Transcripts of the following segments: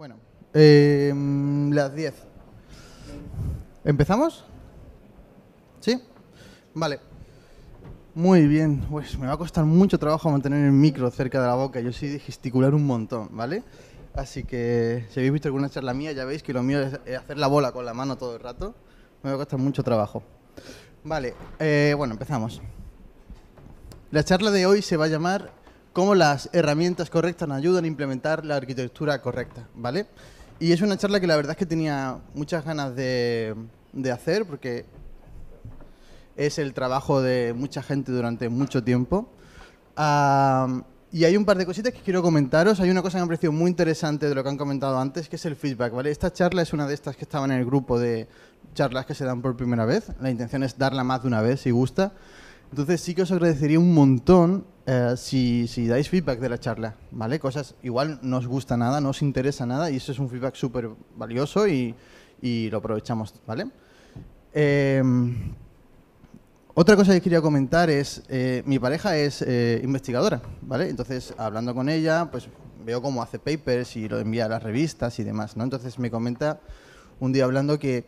Bueno, em, las 10. ¿Empezamos? ¿Sí? Vale. Muy bien, pues me va a costar mucho trabajo mantener el micro cerca de la boca, yo soy de gesticular un montón, ¿vale? Así que si habéis visto alguna charla mía ya veis que lo mío es eh, hacer la bola con la mano todo el rato, me va a costar mucho trabajo. Vale, eh, bueno, empezamos. La charla de hoy se va a llamar cómo las herramientas correctas nos ayudan a implementar la arquitectura correcta, ¿vale? Y es una charla que la verdad es que tenía muchas ganas de, hacer porque es el trabajo de mucha gente durante mucho tiempo. y hay un par de cositas que quiero comentaros. Hay una cosa que me ha parecido muy interesante de lo que han comentado antes, que es el feedback, ¿vale? Esta charla es una de estas que estaba en el grupo de charlas que se dan por primera vez. La intención es darla más de una vez, si gusta. Entonces sí que os agradecería un montón eh, si, dais feedback de la charla, ¿vale? Cosas igual no os gusta nada, no os interesa nada y eso es un feedback súper valioso y, lo aprovechamos, ¿vale? Em, otra cosa que quería comentar es, eh, mi pareja es eh, investigadora, ¿vale? Entonces, hablando con ella, pues veo cómo hace papers y lo envía a las revistas y demás, ¿no? Entonces me comenta un día hablando que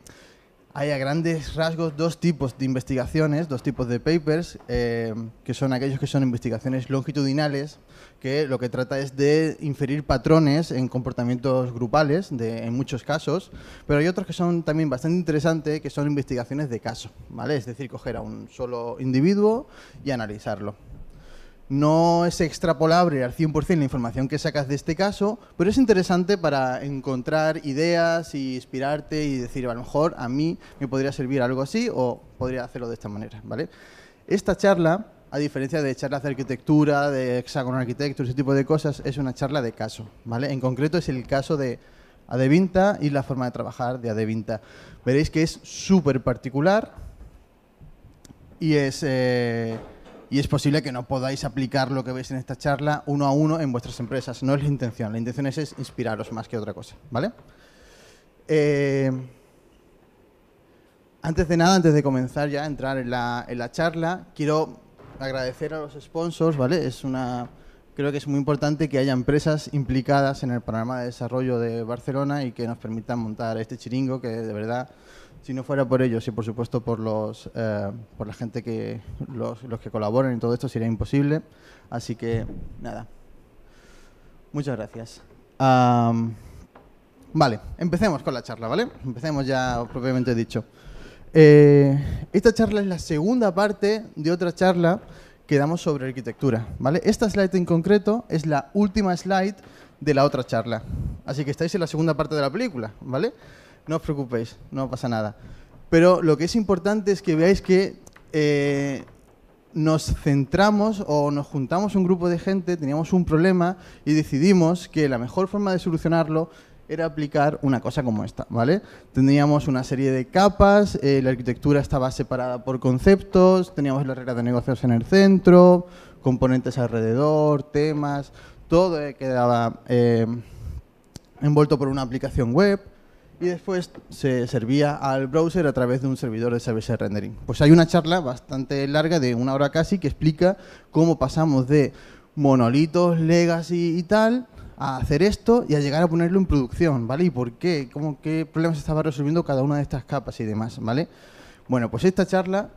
hay a grandes rasgos dos tipos de investigaciones, dos tipos de papers, eh, que son aquellos que son investigaciones longitudinales, que lo que trata es de inferir patrones en comportamientos grupales, en muchos casos, pero hay otros que son también bastante interesantes, que son investigaciones de caso, ¿vale? Es decir, coger a un solo individuo y analizarlo. No es extrapolable al 100% la información que sacas de este caso, pero es interesante para encontrar ideas y inspirarte y decir, a lo mejor a mí me podría servir algo así o podría hacerlo de esta manera, ¿vale? Esta charla, a diferencia de charlas de arquitectura, de hexagonal arquitecto, ese tipo de cosas, es una charla de caso, ¿vale? En concreto es el caso de Adevinta y la forma de trabajar de Adevinta. Veréis que es súper particular y es... Eh, y es posible que no podáis aplicar lo que veis en esta charla uno a uno en vuestras empresas. No es la intención, la intención es, inspiraros más que otra cosa, ¿vale? Eh, antes de nada, antes de comenzar ya a entrar en la, en la charla, quiero agradecer a los sponsors, ¿vale? Es una creo que es muy importante que haya empresas implicadas en el programa de desarrollo de Barcelona y que nos permitan montar este chiringo que de verdad, si no fuera por ellos y por supuesto por los eh, por la gente que los, que colaboran en todo esto sería imposible. Así que nada. Muchas gracias. vale, empecemos con la charla, ¿vale? Empecemos ya propiamente dicho. Eh, esta charla es la segunda parte de otra charla quedamos sobre arquitectura, ¿vale? Esta slide en concreto es la última slide de la otra charla. Así que estáis en la segunda parte de la película, ¿vale? No os preocupéis, no pasa nada. Pero lo que es importante es que veáis que eh, nos centramos o nos juntamos un grupo de gente, teníamos un problema y decidimos que la mejor forma de solucionarlo era aplicar una cosa como esta, ¿vale? Teníamos una serie de capas, eh, la arquitectura estaba separada por conceptos, teníamos las reglas de negocios en el centro, componentes alrededor, temas, todo quedaba eh, envuelto por una aplicación web y después se servía al browser a través de un servidor de service rendering. Pues hay una charla bastante larga de una hora casi que explica cómo pasamos de monolitos, legacy y tal a hacer esto y a llegar a ponerlo en producción, ¿vale? ¿Y por qué? ¿Cómo, ¿Qué problemas estaba resolviendo cada una de estas capas y demás, ¿vale? Bueno, pues esta charla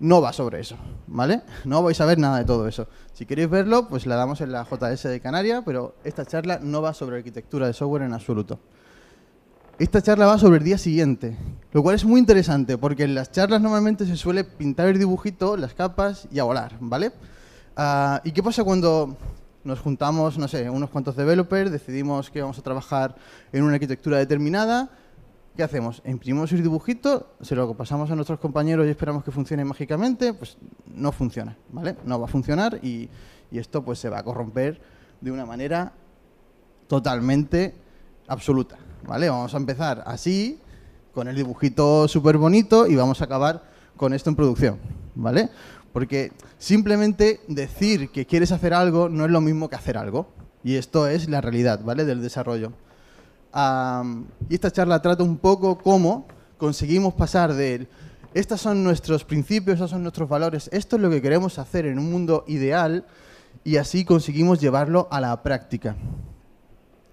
no va sobre eso, ¿vale? No vais a ver nada de todo eso. Si queréis verlo, pues la damos en la JS de Canarias, pero esta charla no va sobre arquitectura de software en absoluto. Esta charla va sobre el día siguiente, lo cual es muy interesante porque en las charlas normalmente se suele pintar el dibujito, las capas y a volar, ¿vale? Ah, ¿Y qué pasa cuando nos juntamos, no sé, unos cuantos developers, decidimos que vamos a trabajar en una arquitectura determinada. ¿Qué hacemos? Imprimimos el dibujito, se lo pasamos a nuestros compañeros y esperamos que funcione mágicamente. Pues no funciona, ¿vale? No va a funcionar y, esto pues se va a corromper de una manera totalmente absoluta, ¿vale? Vamos a empezar así, con el dibujito súper bonito y vamos a acabar con esto en producción, ¿vale? Porque simplemente decir que quieres hacer algo no es lo mismo que hacer algo. Y esto es la realidad, ¿vale? Del desarrollo. y esta charla trata un poco cómo conseguimos pasar de estos son nuestros principios, estos son nuestros valores, esto es lo que queremos hacer en un mundo ideal y así conseguimos llevarlo a la práctica.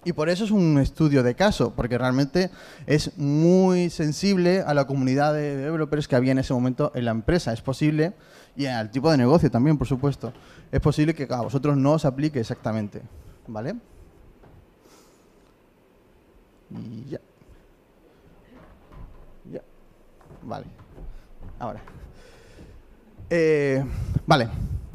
Y por eso es un estudio de caso, porque realmente es muy sensible a la comunidad de developers que había en ese momento en la empresa. Es posible y al tipo de negocio también, por supuesto. Es posible que a vosotros no os aplique exactamente, ¿vale? Y ya. Ya. Vale. Ahora. Eh, vale.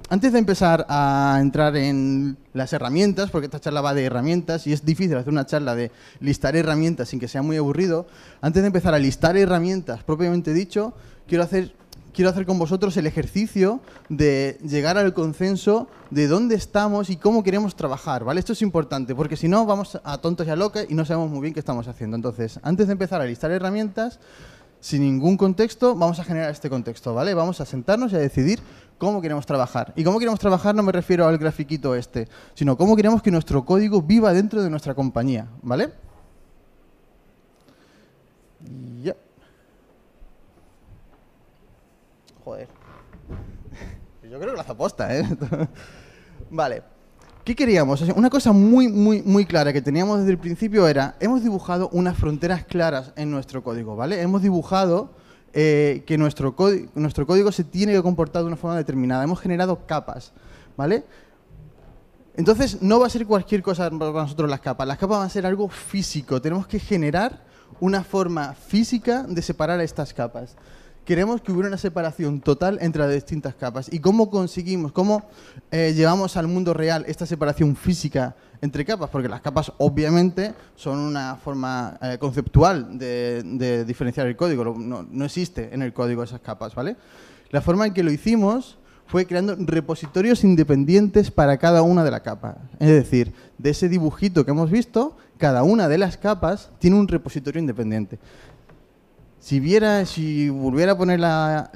Antes de empezar a entrar en las herramientas, porque esta charla va de herramientas y es difícil hacer una charla de listar herramientas sin que sea muy aburrido, antes de empezar a listar herramientas propiamente dicho, quiero hacer quiero hacer con vosotros el ejercicio de llegar al consenso de dónde estamos y cómo queremos trabajar, ¿vale? Esto es importante, porque si no vamos a tontos y a locos y no sabemos muy bien qué estamos haciendo. Entonces, antes de empezar a listar herramientas, sin ningún contexto, vamos a generar este contexto, ¿vale? Vamos a sentarnos y a decidir cómo queremos trabajar. Y cómo queremos trabajar no me refiero al grafiquito este, sino cómo queremos que nuestro código viva dentro de nuestra compañía, ¿vale? Joder. Yo creo que la aposta, ¿eh? vale. ¿Qué queríamos? una cosa muy, muy, muy clara que teníamos desde el principio era, hemos dibujado unas fronteras claras en nuestro código, ¿vale? Hemos dibujado eh, que nuestro, nuestro código se tiene que comportar de una forma determinada. Hemos generado capas, ¿vale? Entonces, no va a ser cualquier cosa para nosotros las capas. Las capas van a ser algo físico. Tenemos que generar una forma física de separar estas capas queremos que hubiera una separación total entre las distintas capas. ¿Y cómo conseguimos, cómo eh, llevamos al mundo real esta separación física entre capas? Porque las capas obviamente son una forma eh, conceptual de, diferenciar el código, no, existe en el código esas capas, ¿vale? La forma en que lo hicimos fue creando repositorios independientes para cada una de las capas. Es decir, de ese dibujito que hemos visto, cada una de las capas tiene un repositorio independiente. Si viera, si volviera a poner la,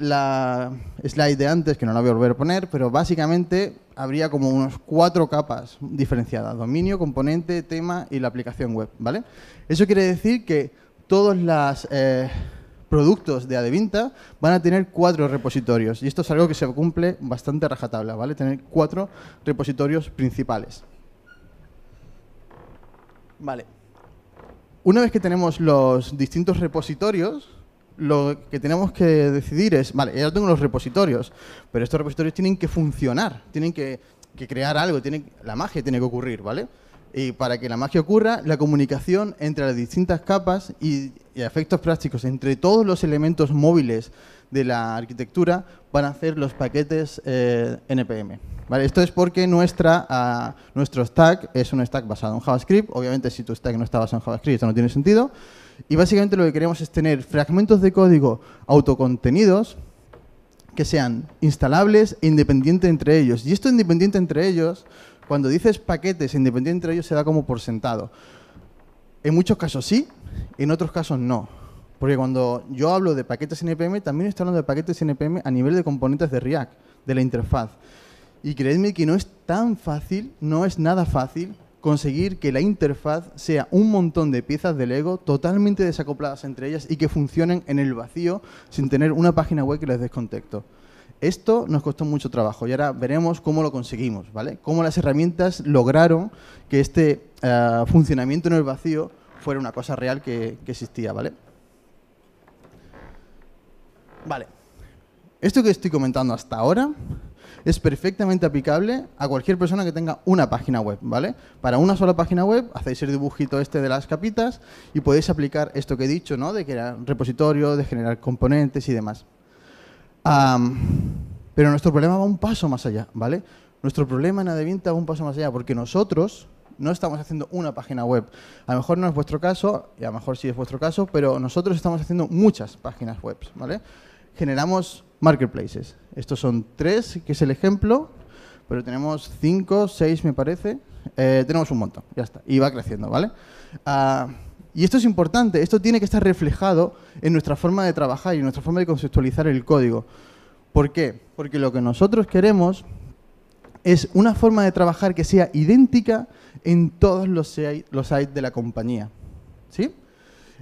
slide de antes, que no la voy a volver a poner, pero básicamente habría como unos cuatro capas diferenciadas, dominio, componente, tema y la aplicación web, ¿vale? Eso quiere decir que todos los eh, productos de Adevinta van a tener cuatro repositorios y esto es algo que se cumple bastante a rajatabla, ¿vale? Tener cuatro repositorios principales. Vale. Una vez que tenemos los distintos repositorios, lo que tenemos que decidir es, vale, ya tengo los repositorios, pero estos repositorios tienen que funcionar, tienen que, crear algo, tienen, la magia tiene que ocurrir, ¿vale? Y para que la magia ocurra, la comunicación entre las distintas capas y, efectos prácticos entre todos los elementos móviles de la arquitectura van a hacer los paquetes eh, NPM. ¿Vale? Esto es porque nuestra, ah, nuestro stack es un stack basado en JavaScript. Obviamente, si tu stack no está basado en JavaScript, esto no tiene sentido. Y básicamente lo que queremos es tener fragmentos de código autocontenidos que sean instalables e independientes entre ellos. Y esto independiente entre ellos, cuando dices paquetes e independiente entre ellos, se da como por sentado. En muchos casos sí, en otros casos no. Porque cuando yo hablo de paquetes NPM, también estoy hablando de paquetes NPM a nivel de componentes de React, de la interfaz. Y creedme que no es tan fácil, no es nada fácil conseguir que la interfaz sea un montón de piezas de Lego totalmente desacopladas entre ellas y que funcionen en el vacío sin tener una página web que les descontexto Esto nos costó mucho trabajo y ahora veremos cómo lo conseguimos, ¿vale? Cómo las herramientas lograron que este eh, funcionamiento en el vacío fuera una cosa real que, que existía, ¿vale? Vale. Esto que estoy comentando hasta ahora es perfectamente aplicable a cualquier persona que tenga una página web, ¿vale? Para una sola página web hacéis el dibujito este de las capitas y podéis aplicar esto que he dicho, ¿no? De crear un repositorio, de generar componentes y demás. pero nuestro problema va un paso más allá, ¿vale? Nuestro problema en Adevinta va un paso más allá porque nosotros no estamos haciendo una página web. A lo mejor no es vuestro caso, y a lo mejor sí es vuestro caso, pero nosotros estamos haciendo muchas páginas web, ¿vale? generamos marketplaces. Estos son tres, que es el ejemplo, pero tenemos cinco, seis me parece. Eh, tenemos un montón, ya está. Y va creciendo, ¿vale? Ah, y esto es importante, esto tiene que estar reflejado en nuestra forma de trabajar y en nuestra forma de conceptualizar el código. ¿Por qué? Porque lo que nosotros queremos es una forma de trabajar que sea idéntica en todos los, los sites de la compañía. ¿Sí?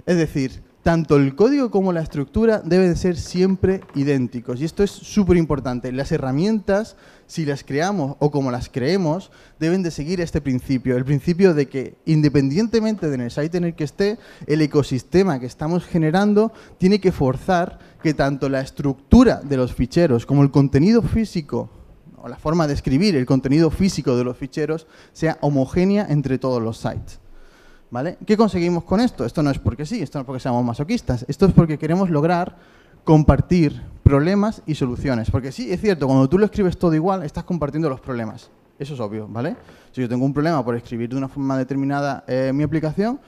Es decir, tanto el código como la estructura deben ser siempre idénticos. Y esto es súper importante. Las herramientas, si las creamos o como las creemos, deben de seguir este principio. El principio de que independientemente del site en el que esté, el ecosistema que estamos generando tiene que forzar que tanto la estructura de los ficheros como el contenido físico o la forma de escribir el contenido físico de los ficheros sea homogénea entre todos los sites. ¿Qué conseguimos con esto? Esto no es porque sí, esto no es porque seamos masoquistas, esto es porque queremos lograr compartir problemas y soluciones. Porque sí, es cierto, cuando tú lo escribes todo igual, estás compartiendo los problemas. Eso es obvio, ¿vale? Si yo tengo un problema por escribir de una forma determinada eh, mi aplicación,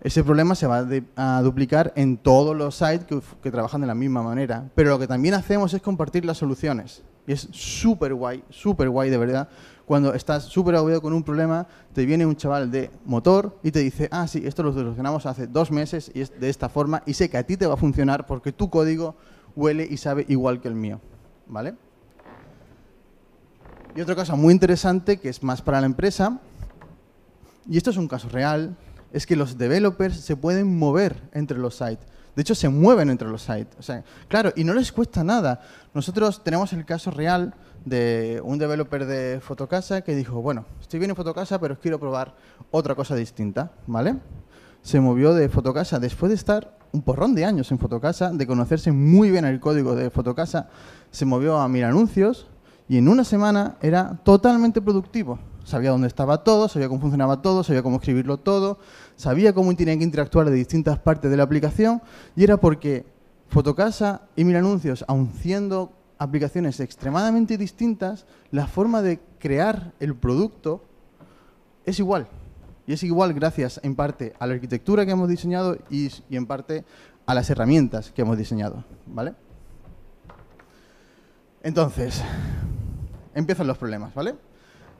ese problema se va a duplicar en todos los sites que, que, trabajan de la misma manera. Pero lo que también hacemos es compartir las soluciones. Y es súper guay, súper guay de verdad, cuando estás súper agobiado con un problema, te viene un chaval de motor y te dice, ah, sí, esto lo solucionamos hace dos meses y es de esta forma y sé que a ti te va a funcionar porque tu código huele y sabe igual que el mío. ¿Vale? Y otra cosa muy interesante, que es más para la empresa, y esto es un caso real, es que los developers se pueden mover entre los sites. De hecho, se mueven entre los sites. O sea, claro, y no les cuesta nada. Nosotros tenemos el caso real de un developer de Fotocasa que dijo, bueno, estoy bien en Fotocasa, pero quiero probar otra cosa distinta, ¿vale? Se movió de Fotocasa después de estar un porrón de años en Fotocasa, de conocerse muy bien el código de Fotocasa, se movió a Mil Anuncios y en una semana era totalmente productivo. Sabía dónde estaba todo, sabía cómo funcionaba todo, sabía cómo escribirlo todo, sabía cómo tenía que interactuar de distintas partes de la aplicación y era porque Fotocasa y Mil Anuncios, aun siendo aplicaciones extremadamente distintas, la forma de crear el producto es igual. Y es igual gracias en parte a la arquitectura que hemos diseñado y, en parte a las herramientas que hemos diseñado. ¿vale? Entonces, empiezan los problemas. ¿vale?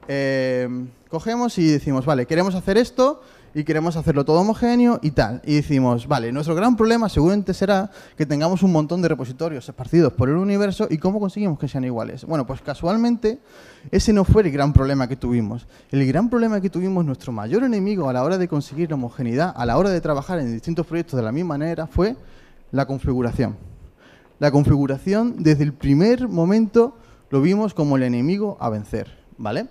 Eh, cogemos y decimos, vale, queremos hacer esto y queremos hacerlo todo homogéneo y tal. Y decimos, vale, nuestro gran problema seguramente será que tengamos un montón de repositorios esparcidos por el universo y cómo conseguimos que sean iguales. Bueno, pues casualmente ese no fue el gran problema que tuvimos. El gran problema que tuvimos, nuestro mayor enemigo a la hora de conseguir la homogeneidad, a la hora de trabajar en distintos proyectos de la misma manera, fue la configuración. La configuración desde el primer momento lo vimos como el enemigo a vencer, ¿vale?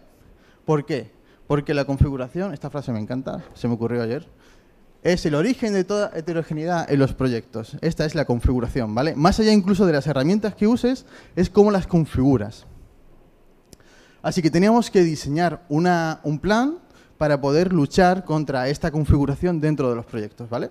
¿Por qué? Porque la configuración, esta frase me encanta, se me ocurrió ayer, es el origen de toda heterogeneidad en los proyectos. Esta es la configuración, ¿vale? Más allá incluso de las herramientas que uses, es cómo las configuras. Así que teníamos que diseñar una, un plan para poder luchar contra esta configuración dentro de los proyectos, ¿vale?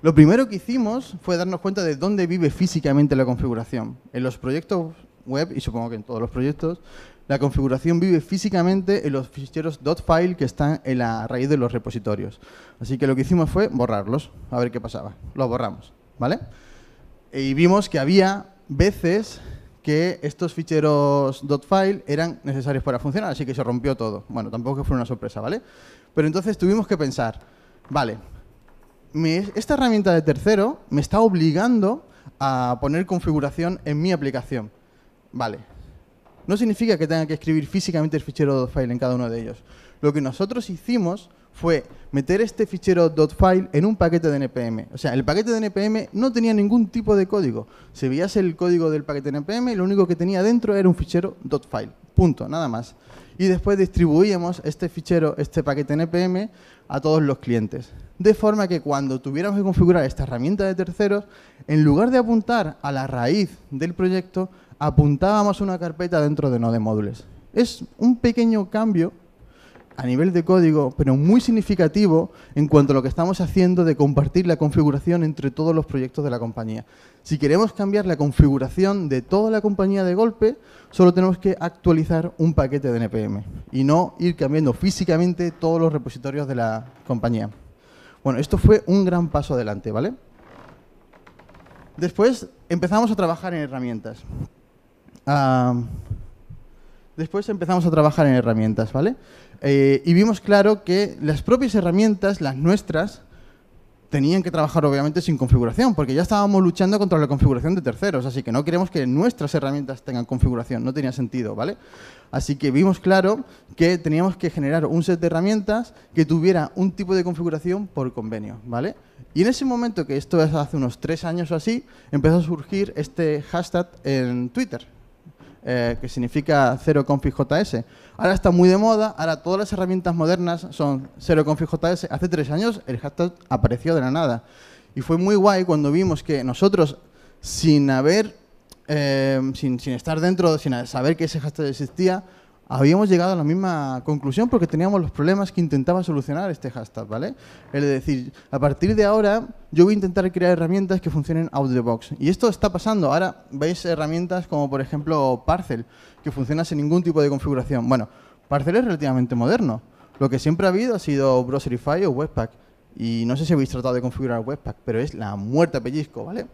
Lo primero que hicimos fue darnos cuenta de dónde vive físicamente la configuración. En los proyectos web, y supongo que en todos los proyectos, la configuración vive físicamente en los ficheros .file que están en la raíz de los repositorios. Así que lo que hicimos fue borrarlos, a ver qué pasaba. Los borramos, ¿vale? Y vimos que había veces que estos ficheros .file eran necesarios para funcionar, así que se rompió todo. Bueno, tampoco fue una sorpresa, ¿vale? Pero entonces tuvimos que pensar, vale, esta herramienta de tercero me está obligando a poner configuración en mi aplicación. Vale, no significa que tenga que escribir físicamente el fichero .file en cada uno de ellos. Lo que nosotros hicimos fue meter este fichero .file en un paquete de NPM. O sea, el paquete de NPM no tenía ningún tipo de código. Se veías el código del paquete NPM y lo único que tenía dentro era un fichero .file. Punto, nada más. Y después distribuíamos este fichero, este paquete NPM, a todos los clientes. De forma que cuando tuviéramos que configurar esta herramienta de terceros, en lugar de apuntar a la raíz del proyecto, apuntábamos una carpeta dentro de Node Es un pequeño cambio a nivel de código, pero muy significativo en cuanto a lo que estamos haciendo de compartir la configuración entre todos los proyectos de la compañía. Si queremos cambiar la configuración de toda la compañía de golpe, solo tenemos que actualizar un paquete de NPM y no ir cambiando físicamente todos los repositorios de la compañía. Bueno, esto fue un gran paso adelante, ¿vale? Después empezamos a trabajar en herramientas después empezamos a trabajar en herramientas, ¿vale? Eh, y vimos claro que las propias herramientas, las nuestras, tenían que trabajar obviamente sin configuración, porque ya estábamos luchando contra la configuración de terceros, así que no queremos que nuestras herramientas tengan configuración, no tenía sentido, ¿vale? Así que vimos claro que teníamos que generar un set de herramientas que tuviera un tipo de configuración por convenio, ¿vale? Y en ese momento, que esto es hace unos tres años o así, empezó a surgir este hashtag en Twitter, eh, que significa 0config.js. Ahora está muy de moda, ahora todas las herramientas modernas son 0config.js. Hace tres años el hashtag apareció de la nada. Y fue muy guay cuando vimos que nosotros, sin haber, eh, sin, estar dentro, sin saber que ese hashtag existía, habíamos llegado a la misma conclusión porque teníamos los problemas que intentaba solucionar este hashtag, ¿vale? Es decir, a partir de ahora yo voy a intentar crear herramientas que funcionen out of the box. Y esto está pasando. Ahora veis herramientas como por ejemplo Parcel, que funciona sin ningún tipo de configuración. Bueno, Parcel es relativamente moderno. Lo que siempre ha habido ha sido Browserify o Webpack. Y no sé si habéis tratado de configurar Webpack, pero es la muerte a pellizco, ¿vale?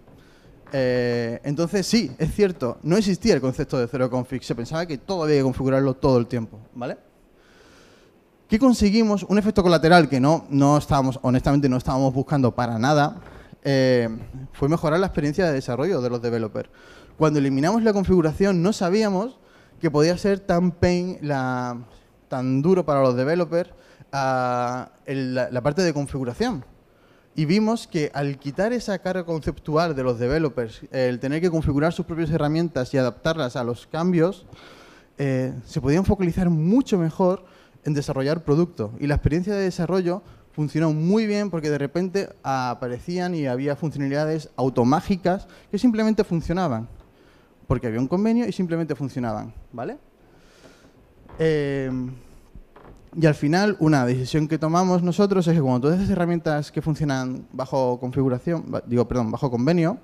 Eh, entonces, sí, es cierto, no existía el concepto de cero config, se pensaba que todo había que configurarlo todo el tiempo, ¿vale? ¿Qué conseguimos? Un efecto colateral que no, no estábamos, honestamente, no estábamos buscando para nada, eh, fue mejorar la experiencia de desarrollo de los developers. Cuando eliminamos la configuración, no sabíamos que podía ser tan pain, tan duro para los developers ah, la parte de configuración y vimos que al quitar esa carga conceptual de los developers, el tener que configurar sus propias herramientas y adaptarlas a los cambios, eh, se podían focalizar mucho mejor en desarrollar producto. Y la experiencia de desarrollo funcionó muy bien porque de repente aparecían y había funcionalidades automágicas que simplemente funcionaban. Porque había un convenio y simplemente funcionaban. ¿Vale? Eh, y al final, una decisión que tomamos nosotros es que cuando todas haces herramientas que funcionan bajo configuración, digo, perdón, bajo convenio,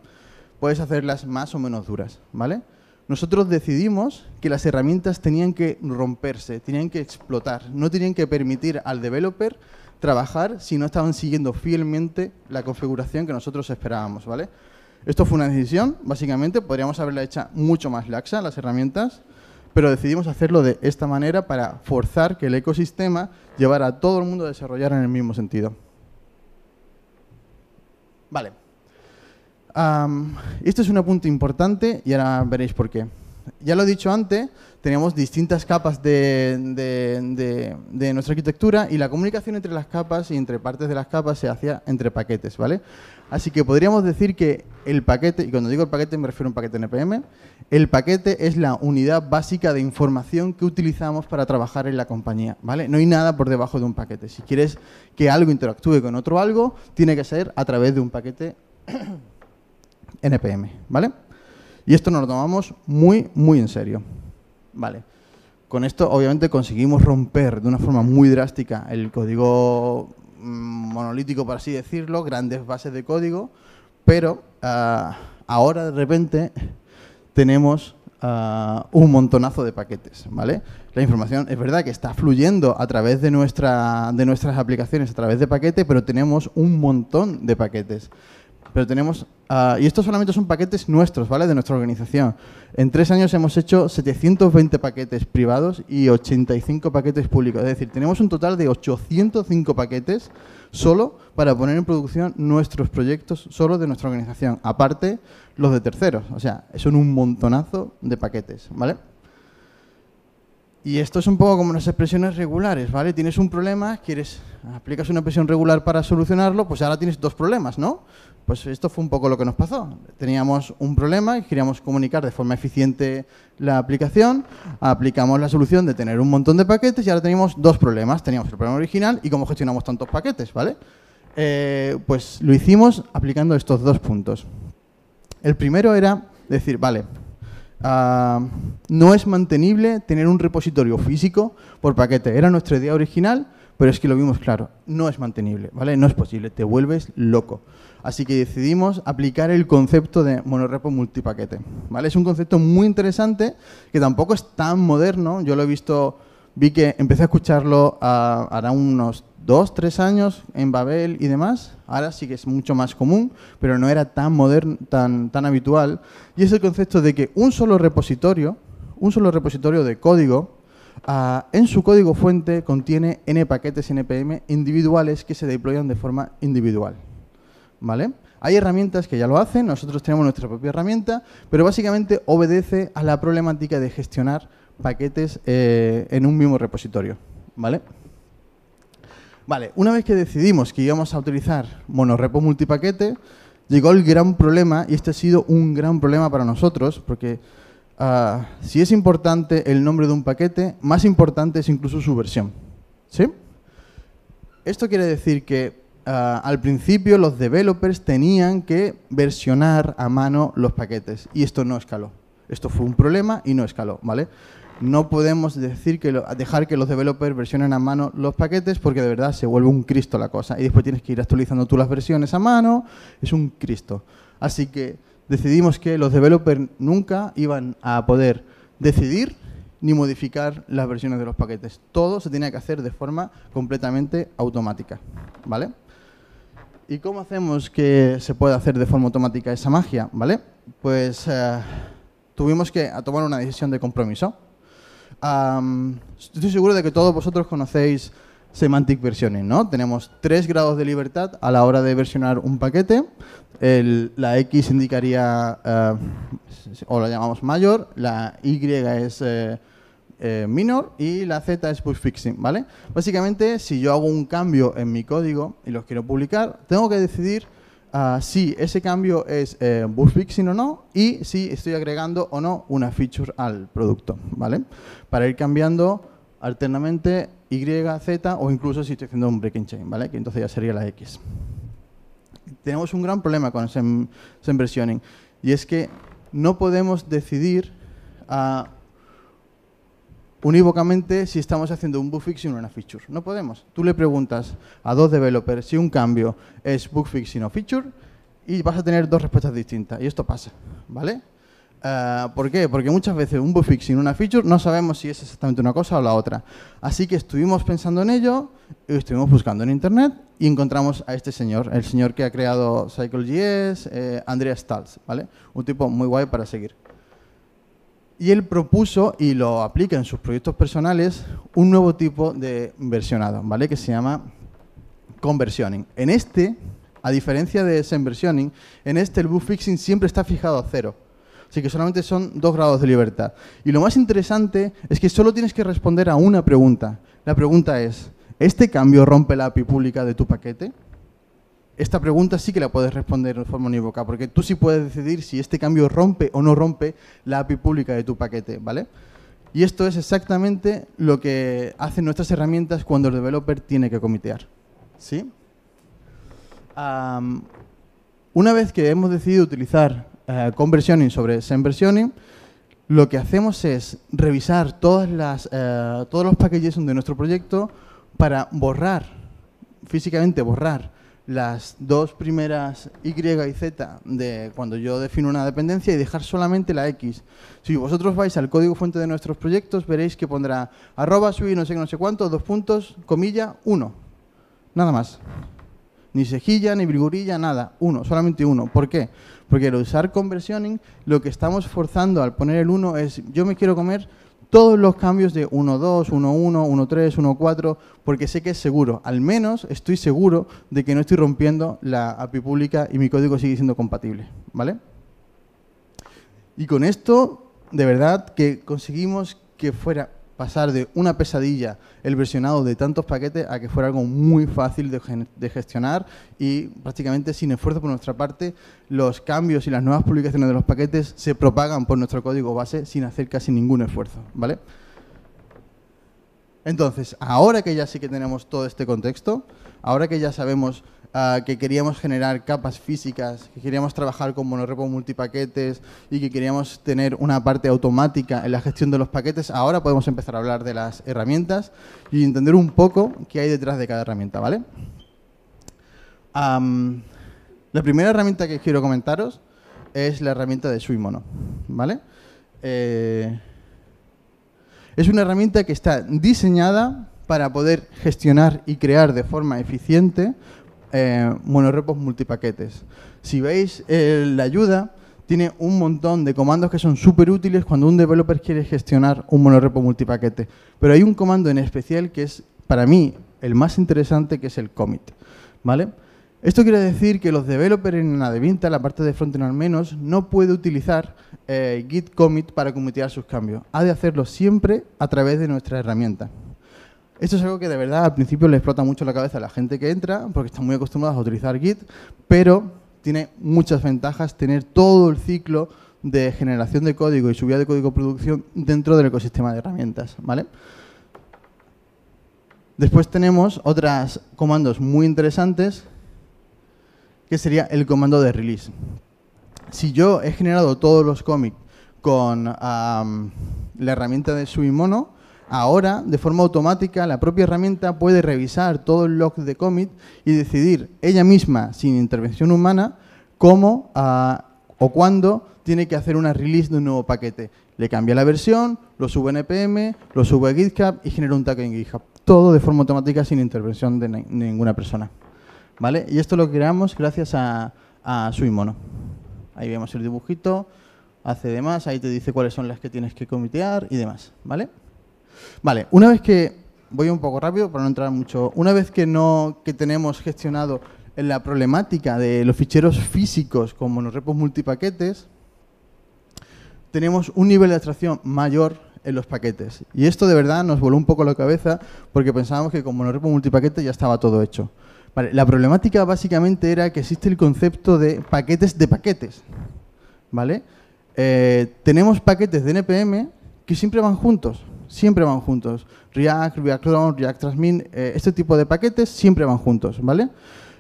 puedes hacerlas más o menos duras, ¿vale? Nosotros decidimos que las herramientas tenían que romperse, tenían que explotar, no tenían que permitir al developer trabajar si no estaban siguiendo fielmente la configuración que nosotros esperábamos, ¿vale? Esto fue una decisión, básicamente, podríamos haberla hecha mucho más laxa, las herramientas, pero decidimos hacerlo de esta manera para forzar que el ecosistema llevara a todo el mundo a desarrollar en el mismo sentido. Vale. este es un apunte importante y ahora veréis por qué. Ya lo he dicho antes, teníamos distintas capas de, nuestra arquitectura y la comunicación entre las capas y entre partes de las capas se hacía entre paquetes, ¿vale? Así que podríamos decir que el paquete, y cuando digo el paquete me refiero a un paquete NPM, el paquete es la unidad básica de información que utilizamos para trabajar en la compañía, ¿vale? No hay nada por debajo de un paquete. Si quieres que algo interactúe con otro algo, tiene que ser a través de un paquete NPM, ¿vale? Y esto nos lo tomamos muy, muy en serio. Vale. Con esto, obviamente, conseguimos romper de una forma muy drástica el código mm, monolítico, por así decirlo, grandes bases de código, pero ah, ahora de repente tenemos ah, un montonazo de paquetes, ¿vale? La información es verdad que está fluyendo a través de, nuestra, de nuestras aplicaciones, a través de paquetes, pero tenemos un montón de paquetes pero tenemos... Ah, y estos solamente son paquetes nuestros, ¿vale? De nuestra organización. En tres años hemos hecho 720 paquetes privados y 85 paquetes públicos. Es decir, tenemos un total de 805 paquetes solo para poner en producción nuestros proyectos solo de nuestra organización. Aparte, los de terceros. O sea, son un montonazo de paquetes, ¿vale? Y esto es un poco como las expresiones regulares, ¿vale? Tienes un problema, quieres aplicas una expresión regular para solucionarlo, pues ahora tienes dos problemas, ¿no? Pues esto fue un poco lo que nos pasó. Teníamos un problema y queríamos comunicar de forma eficiente la aplicación, aplicamos la solución de tener un montón de paquetes y ahora tenemos dos problemas. Teníamos el problema original y cómo gestionamos tantos paquetes, ¿vale? Eh, pues lo hicimos aplicando estos dos puntos. El primero era decir, vale, Ah, no es mantenible tener un repositorio físico por paquete. Era nuestra idea original, pero es que lo vimos claro. No es mantenible, ¿vale? No es posible, te vuelves loco. Así que decidimos aplicar el concepto de monorepo multipaquete, ¿vale? Es un concepto muy interesante que tampoco es tan moderno. Yo lo he visto vi que empecé a escucharlo a, ah, unos dos, tres años en Babel y demás. Ahora sí que es mucho más común, pero no era tan moderno, tan, tan habitual. Y es el concepto de que un solo repositorio, un solo repositorio de código, ah, en su código fuente contiene n paquetes npm individuales que se deployan de forma individual. ¿Vale? Hay herramientas que ya lo hacen, nosotros tenemos nuestra propia herramienta, pero básicamente obedece a la problemática de gestionar paquetes eh, en un mismo repositorio, ¿vale? Vale, una vez que decidimos que íbamos a utilizar monorepo multipaquete, llegó el gran problema, y este ha sido un gran problema para nosotros, porque ah, si es importante el nombre de un paquete, más importante es incluso su versión. ¿Sí? Esto quiere decir que ah, al principio los developers tenían que versionar a mano los paquetes, y esto no escaló. Esto fue un problema y no escaló, ¿vale? no podemos decir que dejar que los developers versionen a mano los paquetes porque de verdad se vuelve un cristo la cosa. Y después tienes que ir actualizando tú las versiones a mano, es un cristo. Así que decidimos que los developers nunca iban a poder decidir ni modificar las versiones de los paquetes. Todo se tenía que hacer de forma completamente automática. ¿Vale? ¿Y cómo hacemos que se pueda hacer de forma automática esa magia? ¿Vale? Pues eh, tuvimos que tomar una decisión de compromiso estoy seguro de que todos vosotros conocéis semantic versioning, ¿no? Tenemos tres grados de libertad a la hora de versionar un paquete. la X indicaría, eh, o la llamamos mayor, la Y es menor eh, eh, minor y la Z es push fixing, ¿vale? Básicamente, si yo hago un cambio en mi código y los quiero publicar, tengo que decidir Ah, si ese cambio es boost fixing o no y si estoy agregando o no una feature al producto, ¿vale? Para ir cambiando alternamente Y, Z o incluso si estoy haciendo un breaking chain, ¿vale? Que entonces ya sería la X. Tenemos un gran problema con ese, sem versioning y es que no podemos decidir a ah, unívocamente si estamos haciendo un bug fixing o una feature. No podemos. Tú le preguntas a dos developers si un cambio es bug fixing o feature y vas a tener dos respuestas distintas. Y esto pasa, ¿vale? Eh, ¿Por qué? Porque muchas veces un bug fixing, una feature, no sabemos si es exactamente una cosa o la otra. Así que estuvimos pensando en ello, y estuvimos buscando en internet y encontramos a este señor, el señor que ha creado CycleJS, eh, Andrea Stals, ¿vale? Un tipo muy guay para seguir. Y él propuso y lo aplica en sus proyectos personales un nuevo tipo de versionado, ¿vale? Que se llama conversioning. En este, a diferencia de versioning, en este el bug fixing siempre está fijado a cero. Así que solamente son dos grados de libertad. Y lo más interesante es que solo tienes que responder a una pregunta. La pregunta es, ¿este cambio rompe la API pública de tu paquete? esta pregunta sí que la puedes responder de forma unívoca, porque tú sí puedes decidir si este cambio rompe o no rompe la API pública de tu paquete, ¿vale? Y esto es exactamente lo que hacen nuestras herramientas cuando el developer tiene que comitear, ¿sí? una vez que hemos decidido utilizar eh, conversioning sobre versioning, lo que hacemos es revisar todas las, eh, todos los packages de nuestro proyecto para borrar, físicamente borrar, las dos primeras Y y Z de cuando yo defino una dependencia y dejar solamente la X. Si vosotros vais al código fuente de nuestros proyectos, veréis que pondrá arroba sui no sé qué, no sé cuánto, dos puntos, comilla, uno. Nada más. Ni cejilla, ni brigurilla, nada. Uno, solamente uno. ¿Por qué? Porque al usar conversioning, lo que estamos forzando al poner el uno es, yo me quiero comer todos los cambios de 1.2, 1.1, 1.3, 1.4, porque sé que es seguro. Al menos estoy seguro de que no estoy rompiendo la API pública y mi código sigue siendo compatible. ¿vale? Y con esto, de verdad, que conseguimos que fuera pasar de una pesadilla el versionado de tantos paquetes a que fuera algo muy fácil de, gestionar y prácticamente sin esfuerzo por nuestra parte, los cambios y las nuevas publicaciones de los paquetes se propagan por nuestro código base sin hacer casi ningún esfuerzo, ¿vale? Entonces, ahora que ya sí que tenemos todo este contexto, ahora que ya sabemos Ah, que queríamos generar capas físicas, que queríamos trabajar con monorepo multipaquetes y que queríamos tener una parte automática en la gestión de los paquetes, ahora podemos empezar a hablar de las herramientas y entender un poco qué hay detrás de cada herramienta, ¿vale? la primera herramienta que quiero comentaros es la herramienta de Suimono, ¿vale? Eh, es una herramienta que está diseñada para poder gestionar y crear de forma eficiente eh, monorepos multipaquetes. Si veis eh, la ayuda, tiene un montón de comandos que son súper útiles cuando un developer quiere gestionar un monorepo multipaquete. Pero hay un comando en especial que es, para mí, el más interesante, que es el commit. ¿Vale? Esto quiere decir que los developers en devinta, la parte de frontend al menos, no puede utilizar eh, git commit para comitear sus cambios. Ha de hacerlo siempre a través de nuestra herramienta. Esto es algo que de verdad al principio le explota mucho la cabeza a la gente que entra, porque están muy acostumbrados a utilizar Git, pero tiene muchas ventajas tener todo el ciclo de generación de código y subida de código producción dentro del ecosistema de herramientas. ¿vale? Después tenemos otros comandos muy interesantes, que sería el comando de release. Si yo he generado todos los cómics con la herramienta de Subimono, Ahora, de forma automática, la propia herramienta puede revisar todo el log de commit y decidir ella misma, sin intervención humana, cómo ah, o cuándo tiene que hacer una release de un nuevo paquete. Le cambia la versión, lo sube a NPM, lo sube a GitHub y genera un tag en GitHub. Todo de forma automática sin intervención de ninguna persona. ¿Vale? Y esto lo creamos gracias a, a mono. Ahí vemos el dibujito, hace demás, ahí te dice cuáles son las que tienes que comitear y demás. ¿Vale? Vale, una vez que, voy un poco rápido para no entrar mucho, una vez que, no, que tenemos gestionado la problemática de los ficheros físicos con monorepos multipaquetes, tenemos un nivel de abstracción mayor en los paquetes. Y esto de verdad nos voló un poco la cabeza porque pensábamos que con multi multipaquetes ya estaba todo hecho. la problemática básicamente era que existe el concepto de paquetes de paquetes. ¿vale? Eh, tenemos paquetes de NPM que siempre van juntos siempre van juntos. React, React Clone, React Transmin, eh, este tipo de paquetes siempre van juntos, ¿vale?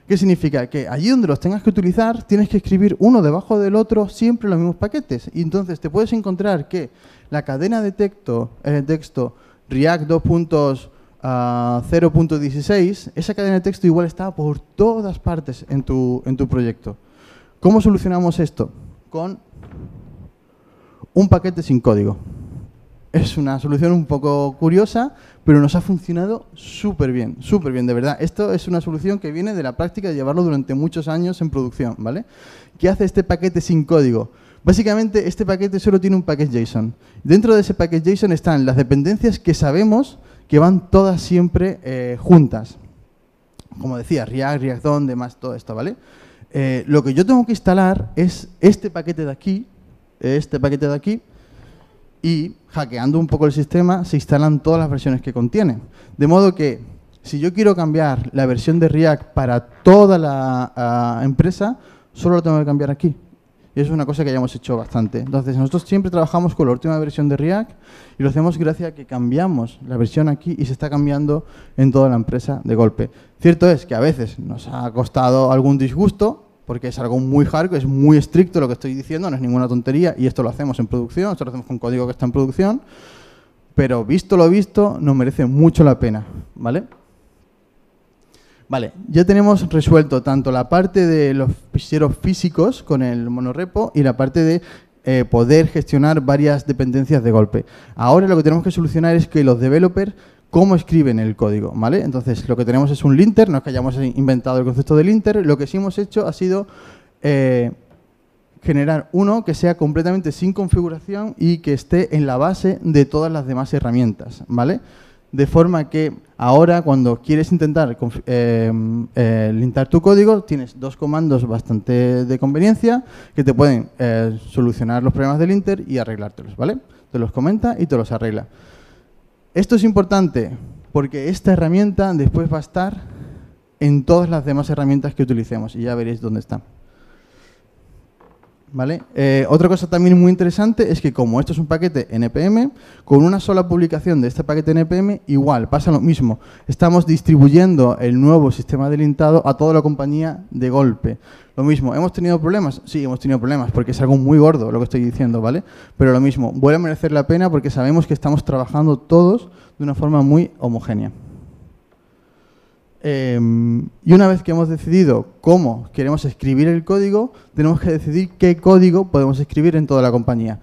¿Qué significa? Que allí donde los tengas que utilizar, tienes que escribir uno debajo del otro siempre los mismos paquetes. Y entonces te puedes encontrar que la cadena de texto, el eh, texto React 2.0.16, ah, esa cadena de texto igual está por todas partes en tu, en tu proyecto. ¿Cómo solucionamos esto? Con un paquete sin código es una solución un poco curiosa, pero nos ha funcionado súper bien, súper bien, de verdad. Esto es una solución que viene de la práctica de llevarlo durante muchos años en producción, ¿vale? ¿Qué hace este paquete sin código? Básicamente, este paquete solo tiene un paquete JSON. Dentro de ese paquete JSON están las dependencias que sabemos que van todas siempre eh, juntas. Como decía, React, React demás, todo esto, ¿vale? Eh, lo que yo tengo que instalar es este paquete de aquí, este paquete de aquí, y hackeando un poco el sistema se instalan todas las versiones que contienen. De modo que si yo quiero cambiar la versión de React para toda la ah, empresa, solo lo tengo que cambiar aquí. Y eso es una cosa que ya hemos hecho bastante. Entonces, nosotros siempre trabajamos con la última versión de React y lo hacemos gracias a que cambiamos la versión aquí y se está cambiando en toda la empresa de golpe. Cierto es que a veces nos ha costado algún disgusto, porque es algo muy hard, es muy estricto lo que estoy diciendo, no es ninguna tontería, y esto lo hacemos en producción, esto lo hacemos con código que está en producción, pero visto lo visto, nos merece mucho la pena, ¿vale? Vale, ya tenemos resuelto tanto la parte de los ficheros físicos con el monorepo y la parte de eh, poder gestionar varias dependencias de golpe. Ahora lo que tenemos que solucionar es que los developers cómo escriben el código, ¿vale? Entonces, lo que tenemos es un linter, no es que hayamos inventado el concepto de linter, lo que sí hemos hecho ha sido eh, generar uno que sea completamente sin configuración y que esté en la base de todas las demás herramientas, ¿vale? De forma que ahora cuando quieres intentar eh, eh, lintar tu código, tienes dos comandos bastante de conveniencia que te pueden solucionar los problemas del linter y arreglártelos, ¿vale? Te los comenta y te los arregla. Esto es importante porque esta herramienta después va a estar en todas las demás herramientas que utilicemos y ya veréis dónde está. ¿Vale? Eh, otra cosa también muy interesante es que como esto es un paquete NPM, con una sola publicación de este paquete NPM, igual, pasa lo mismo. Estamos distribuyendo el nuevo sistema de lintado a toda la compañía de golpe, lo mismo, ¿hemos tenido problemas? Sí, hemos tenido problemas, porque es algo muy gordo lo que estoy diciendo, ¿vale? Pero lo mismo, vuelve a merecer la pena porque sabemos que estamos trabajando todos de una forma muy homogénea. Em, y una vez que hemos decidido cómo queremos escribir el código, tenemos que decidir qué código podemos escribir en toda la compañía.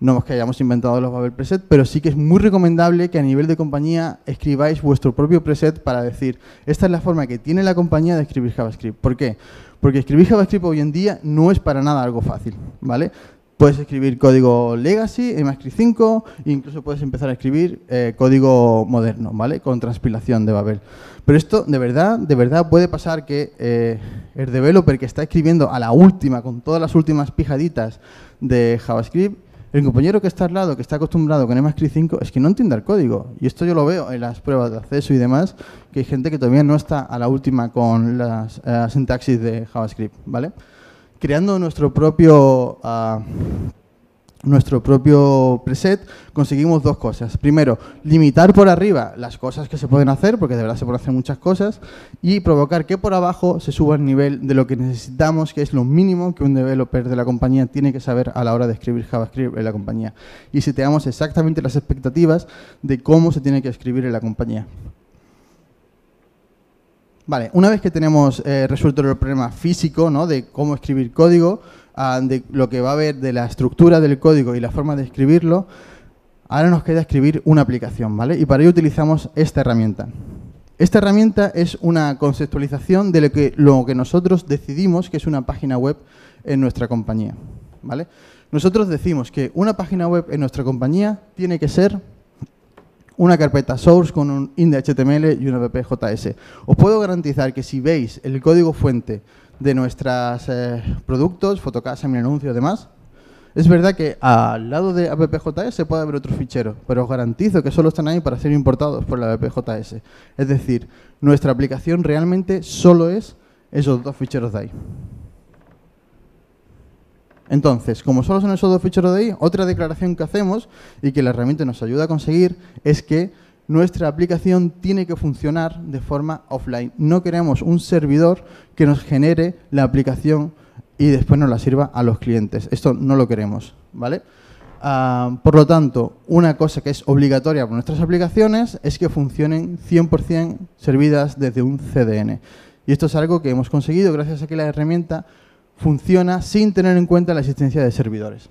No es que hayamos inventado los Babel Preset, pero sí que es muy recomendable que a nivel de compañía escribáis vuestro propio preset para decir, esta es la forma que tiene la compañía de escribir JavaScript. ¿Por qué? Porque escribir JavaScript hoy en día no es para nada algo fácil, ¿vale? Puedes escribir código legacy, MScript 5, incluso puedes empezar a escribir eh, código moderno, ¿vale? Con transpilación de Babel. Pero esto, de verdad, de verdad puede pasar que eh, el developer que está escribiendo a la última, con todas las últimas pijaditas de JavaScript, el compañero que está al lado, que está acostumbrado con MScript 5, es que no entiende el código. Y esto yo lo veo en las pruebas de acceso y demás, que hay gente que todavía no está a la última con las eh, sintaxis de JavaScript, ¿vale? Creando nuestro propio ah, nuestro propio preset, conseguimos dos cosas. Primero, limitar por arriba las cosas que se pueden hacer, porque de verdad se pueden hacer muchas cosas, y provocar que por abajo se suba el nivel de lo que necesitamos, que es lo mínimo que un developer de la compañía tiene que saber a la hora de escribir JavaScript en la compañía. Y seteamos exactamente las expectativas de cómo se tiene que escribir en la compañía. Vale, una vez que tenemos eh, resuelto el problema físico, ¿no? De cómo escribir código, de lo que va a haber de la estructura del código y la forma de escribirlo, ahora nos queda escribir una aplicación, ¿vale? Y para ello utilizamos esta herramienta. Esta herramienta es una conceptualización de lo que, nosotros decidimos que es una página web en nuestra compañía, ¿vale? Nosotros decimos que una página web en nuestra compañía tiene que ser una carpeta source con un index HTML y un VPJS. Os puedo garantizar que si veis el código fuente de nuestros eh, productos, fotocasa, mi anuncio y demás. Es verdad que al lado de AppJS se puede haber otro fichero, pero os garantizo que solo están ahí para ser importados por la AppJS. Es decir, nuestra aplicación realmente solo es esos dos ficheros de ahí. Entonces, como solo son esos dos ficheros de ahí, otra declaración que hacemos y que la herramienta nos ayuda a conseguir es que nuestra aplicación tiene que funcionar de forma offline. No queremos un servidor que nos genere la aplicación y después nos la sirva a los clientes. Esto no lo queremos, ¿vale? Ah, por lo tanto, una cosa que es obligatoria para nuestras aplicaciones es que funcionen 100% servidas desde un CDN. Y esto es algo que hemos conseguido gracias a que la herramienta funciona sin tener en cuenta la existencia de servidores.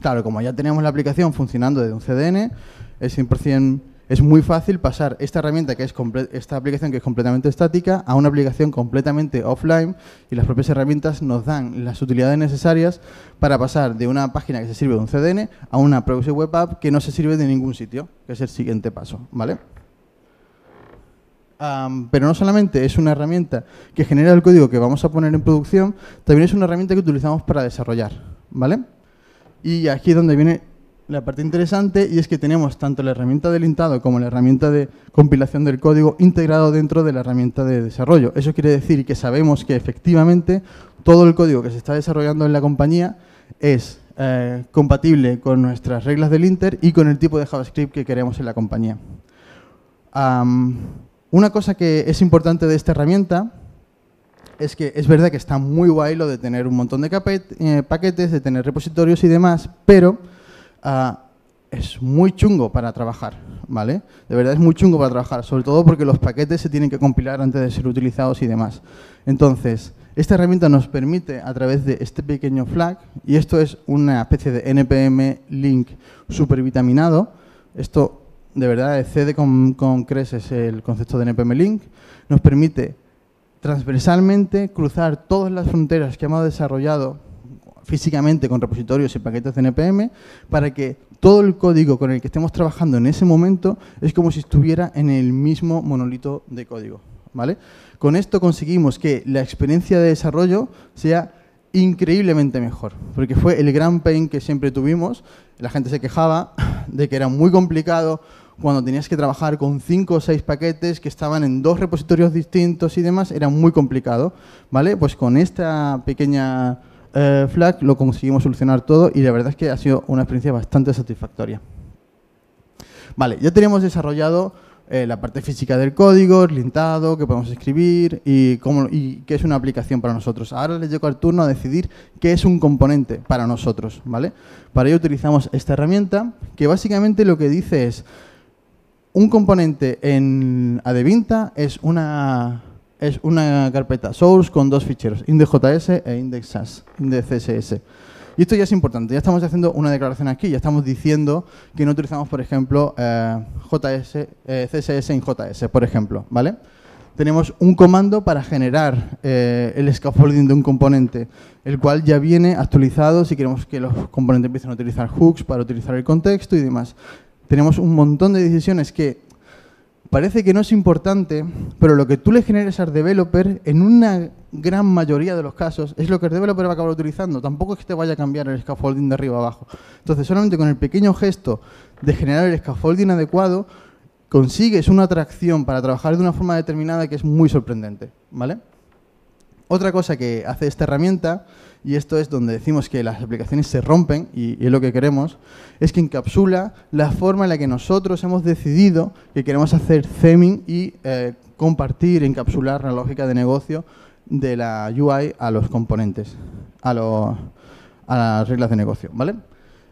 Claro, como ya tenemos la aplicación funcionando desde un CDN, es 100% es muy fácil pasar esta herramienta, que es esta aplicación que es completamente estática, a una aplicación completamente offline y las propias herramientas nos dan las utilidades necesarias para pasar de una página que se sirve de un CDN a una Proxy Web App que no se sirve de ningún sitio, que es el siguiente paso, ¿vale? pero no solamente es una herramienta que genera el código que vamos a poner en producción, también es una herramienta que utilizamos para desarrollar, ¿vale? Y aquí es donde viene la parte interesante y es que tenemos tanto la herramienta de lintado como la herramienta de compilación del código integrado dentro de la herramienta de desarrollo. Eso quiere decir que sabemos que efectivamente todo el código que se está desarrollando en la compañía es eh, compatible con nuestras reglas del Inter y con el tipo de JavaScript que queremos en la compañía. una cosa que es importante de esta herramienta es que es verdad que está muy guay lo de tener un montón de eh, paquetes, de tener repositorios y demás, pero Ah, es muy chungo para trabajar, ¿vale? De verdad es muy chungo para trabajar, sobre todo porque los paquetes se tienen que compilar antes de ser utilizados y demás. Entonces, esta herramienta nos permite a través de este pequeño flag, y esto es una especie de NPM link supervitaminado, esto de verdad excede con, con creces el concepto de NPM link, nos permite transversalmente cruzar todas las fronteras que hemos desarrollado físicamente con repositorios y paquetes de NPM para que todo el código con el que estemos trabajando en ese momento es como si estuviera en el mismo monolito de código. ¿vale? Con esto conseguimos que la experiencia de desarrollo sea increíblemente mejor, porque fue el gran pain que siempre tuvimos. La gente se quejaba de que era muy complicado cuando tenías que trabajar con cinco o seis paquetes que estaban en dos repositorios distintos y demás, era muy complicado, ¿vale? Pues con esta pequeña eh, lo conseguimos solucionar todo y la verdad es que ha sido una experiencia bastante satisfactoria. Vale, ya tenemos desarrollado eh, la parte física del código, el lintado, que podemos escribir y, cómo, y qué es una aplicación para nosotros. Ahora les llegó el turno a decidir qué es un componente para nosotros. ¿vale? Para ello utilizamos esta herramienta que básicamente lo que dice es un componente en Adevinta es una es una carpeta source con dos ficheros, index.js e index.css. y esto ya es importante, ya estamos haciendo una declaración aquí, ya estamos diciendo que no utilizamos, por ejemplo, eh, JS, eh, CSS en JS, por ejemplo, ¿vale? Tenemos un comando para generar eh, el scaffolding de un componente, el cual ya viene actualizado si queremos que los componentes empiecen a utilizar hooks para utilizar el contexto y demás. Tenemos un montón de decisiones que parece que no es importante, pero lo que tú le generes al developer, en una gran mayoría de los casos, es lo que el developer va a acabar utilizando. Tampoco es que te vaya a cambiar el scaffolding de arriba abajo. Entonces, solamente con el pequeño gesto de generar el scaffolding adecuado, consigues una atracción para trabajar de una forma determinada que es muy sorprendente. ¿vale? Otra cosa que hace esta herramienta y esto es donde decimos que las aplicaciones se rompen, y, es lo que queremos, es que encapsula la forma en la que nosotros hemos decidido que queremos hacer theming y eh, compartir, encapsular la lógica de negocio de la UI a los componentes, a, a las reglas de negocio, ¿vale?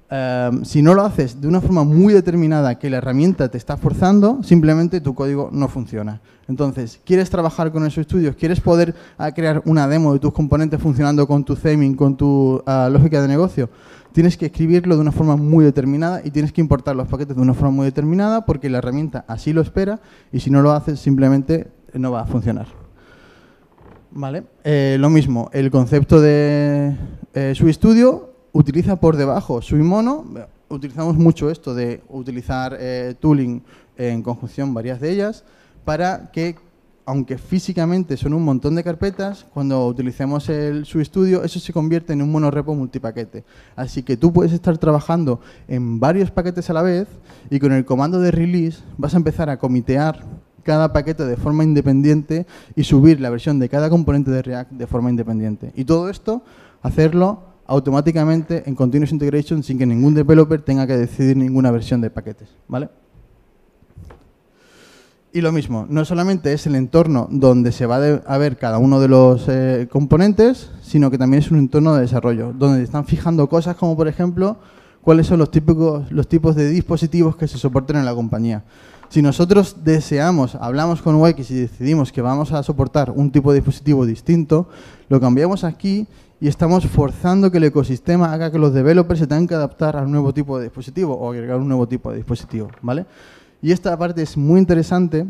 Em, si no lo haces de una forma muy determinada que la herramienta te está forzando, simplemente tu código no funciona. Entonces, ¿quieres trabajar con esos estudios? ¿Quieres poder ah, crear una demo de tus componentes funcionando con tu theming, con tu ah, lógica de negocio? Tienes que escribirlo de una forma muy determinada y tienes que importar los paquetes de una forma muy determinada porque la herramienta así lo espera y si no lo haces simplemente no va a funcionar. ¿Vale? Eh, lo mismo, el concepto de eh, su estudio utiliza por debajo su mono. Utilizamos mucho esto de utilizar eh, tooling en conjunción, varias de ellas, para que, aunque físicamente son un montón de carpetas, cuando utilicemos el SubStudio, eso se convierte en un monorepo multipaquete. Así que tú puedes estar trabajando en varios paquetes a la vez y con el comando de release vas a empezar a comitear cada paquete de forma independiente y subir la versión de cada componente de React de forma independiente. Y todo esto hacerlo automáticamente en Continuous Integration sin que ningún developer tenga que decidir ninguna versión de paquetes. ¿vale? Y lo mismo, no solamente es el entorno donde se va a ver cada uno de los eh, componentes, sino que también es un entorno de desarrollo, donde están fijando cosas como, por ejemplo, cuáles son los, típicos, los tipos de dispositivos que se soporten en la compañía. Si nosotros deseamos, hablamos con UX y decidimos que vamos a soportar un tipo de dispositivo distinto, lo cambiamos aquí y estamos forzando que el ecosistema haga que los developers se tengan que adaptar al nuevo tipo de dispositivo o agregar un nuevo tipo de dispositivo, ¿vale? Y esta parte es muy interesante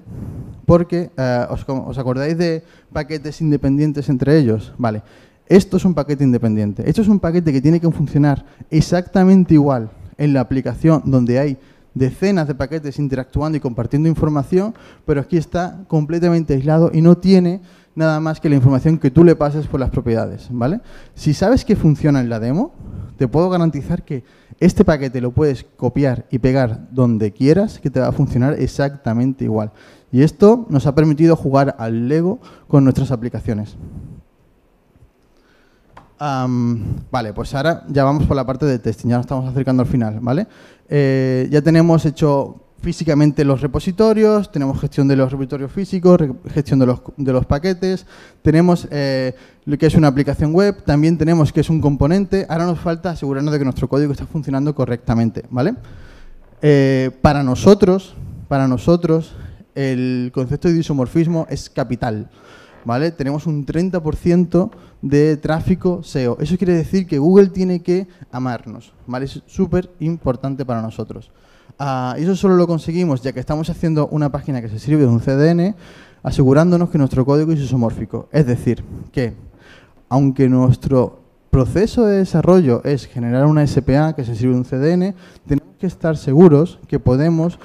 porque eh, os, os, acordáis de paquetes independientes entre ellos, ¿vale? Esto es un paquete independiente. Esto es un paquete que tiene que funcionar exactamente igual en la aplicación donde hay decenas de paquetes interactuando y compartiendo información, pero aquí está completamente aislado y no tiene nada más que la información que tú le pases por las propiedades, ¿vale? Si sabes que funciona en la demo, te puedo garantizar que este paquete lo puedes copiar y pegar donde quieras, que te va a funcionar exactamente igual. Y esto nos ha permitido jugar al Lego con nuestras aplicaciones. vale, pues ahora ya vamos por la parte de testing, ya nos estamos acercando al final, ¿vale? Eh, ya tenemos hecho físicamente los repositorios, tenemos gestión de los repositorios físicos, gestión de los, de los paquetes, tenemos eh, lo que es una aplicación web, también tenemos que es un componente, ahora nos falta asegurarnos de que nuestro código está funcionando correctamente, ¿vale? Eh, para nosotros, para nosotros, el concepto de isomorfismo es capital, ¿vale? Tenemos un 30% de tráfico SEO. Eso quiere decir que Google tiene que amarnos, ¿vale? Es súper importante para nosotros. Ah, eso solo lo conseguimos ya que estamos haciendo una página que se sirve de un CDN, asegurándonos que nuestro código es isomórfico. Es decir, que aunque nuestro proceso de desarrollo es generar una SPA que se sirve de un CDN, tenemos que estar seguros que podemos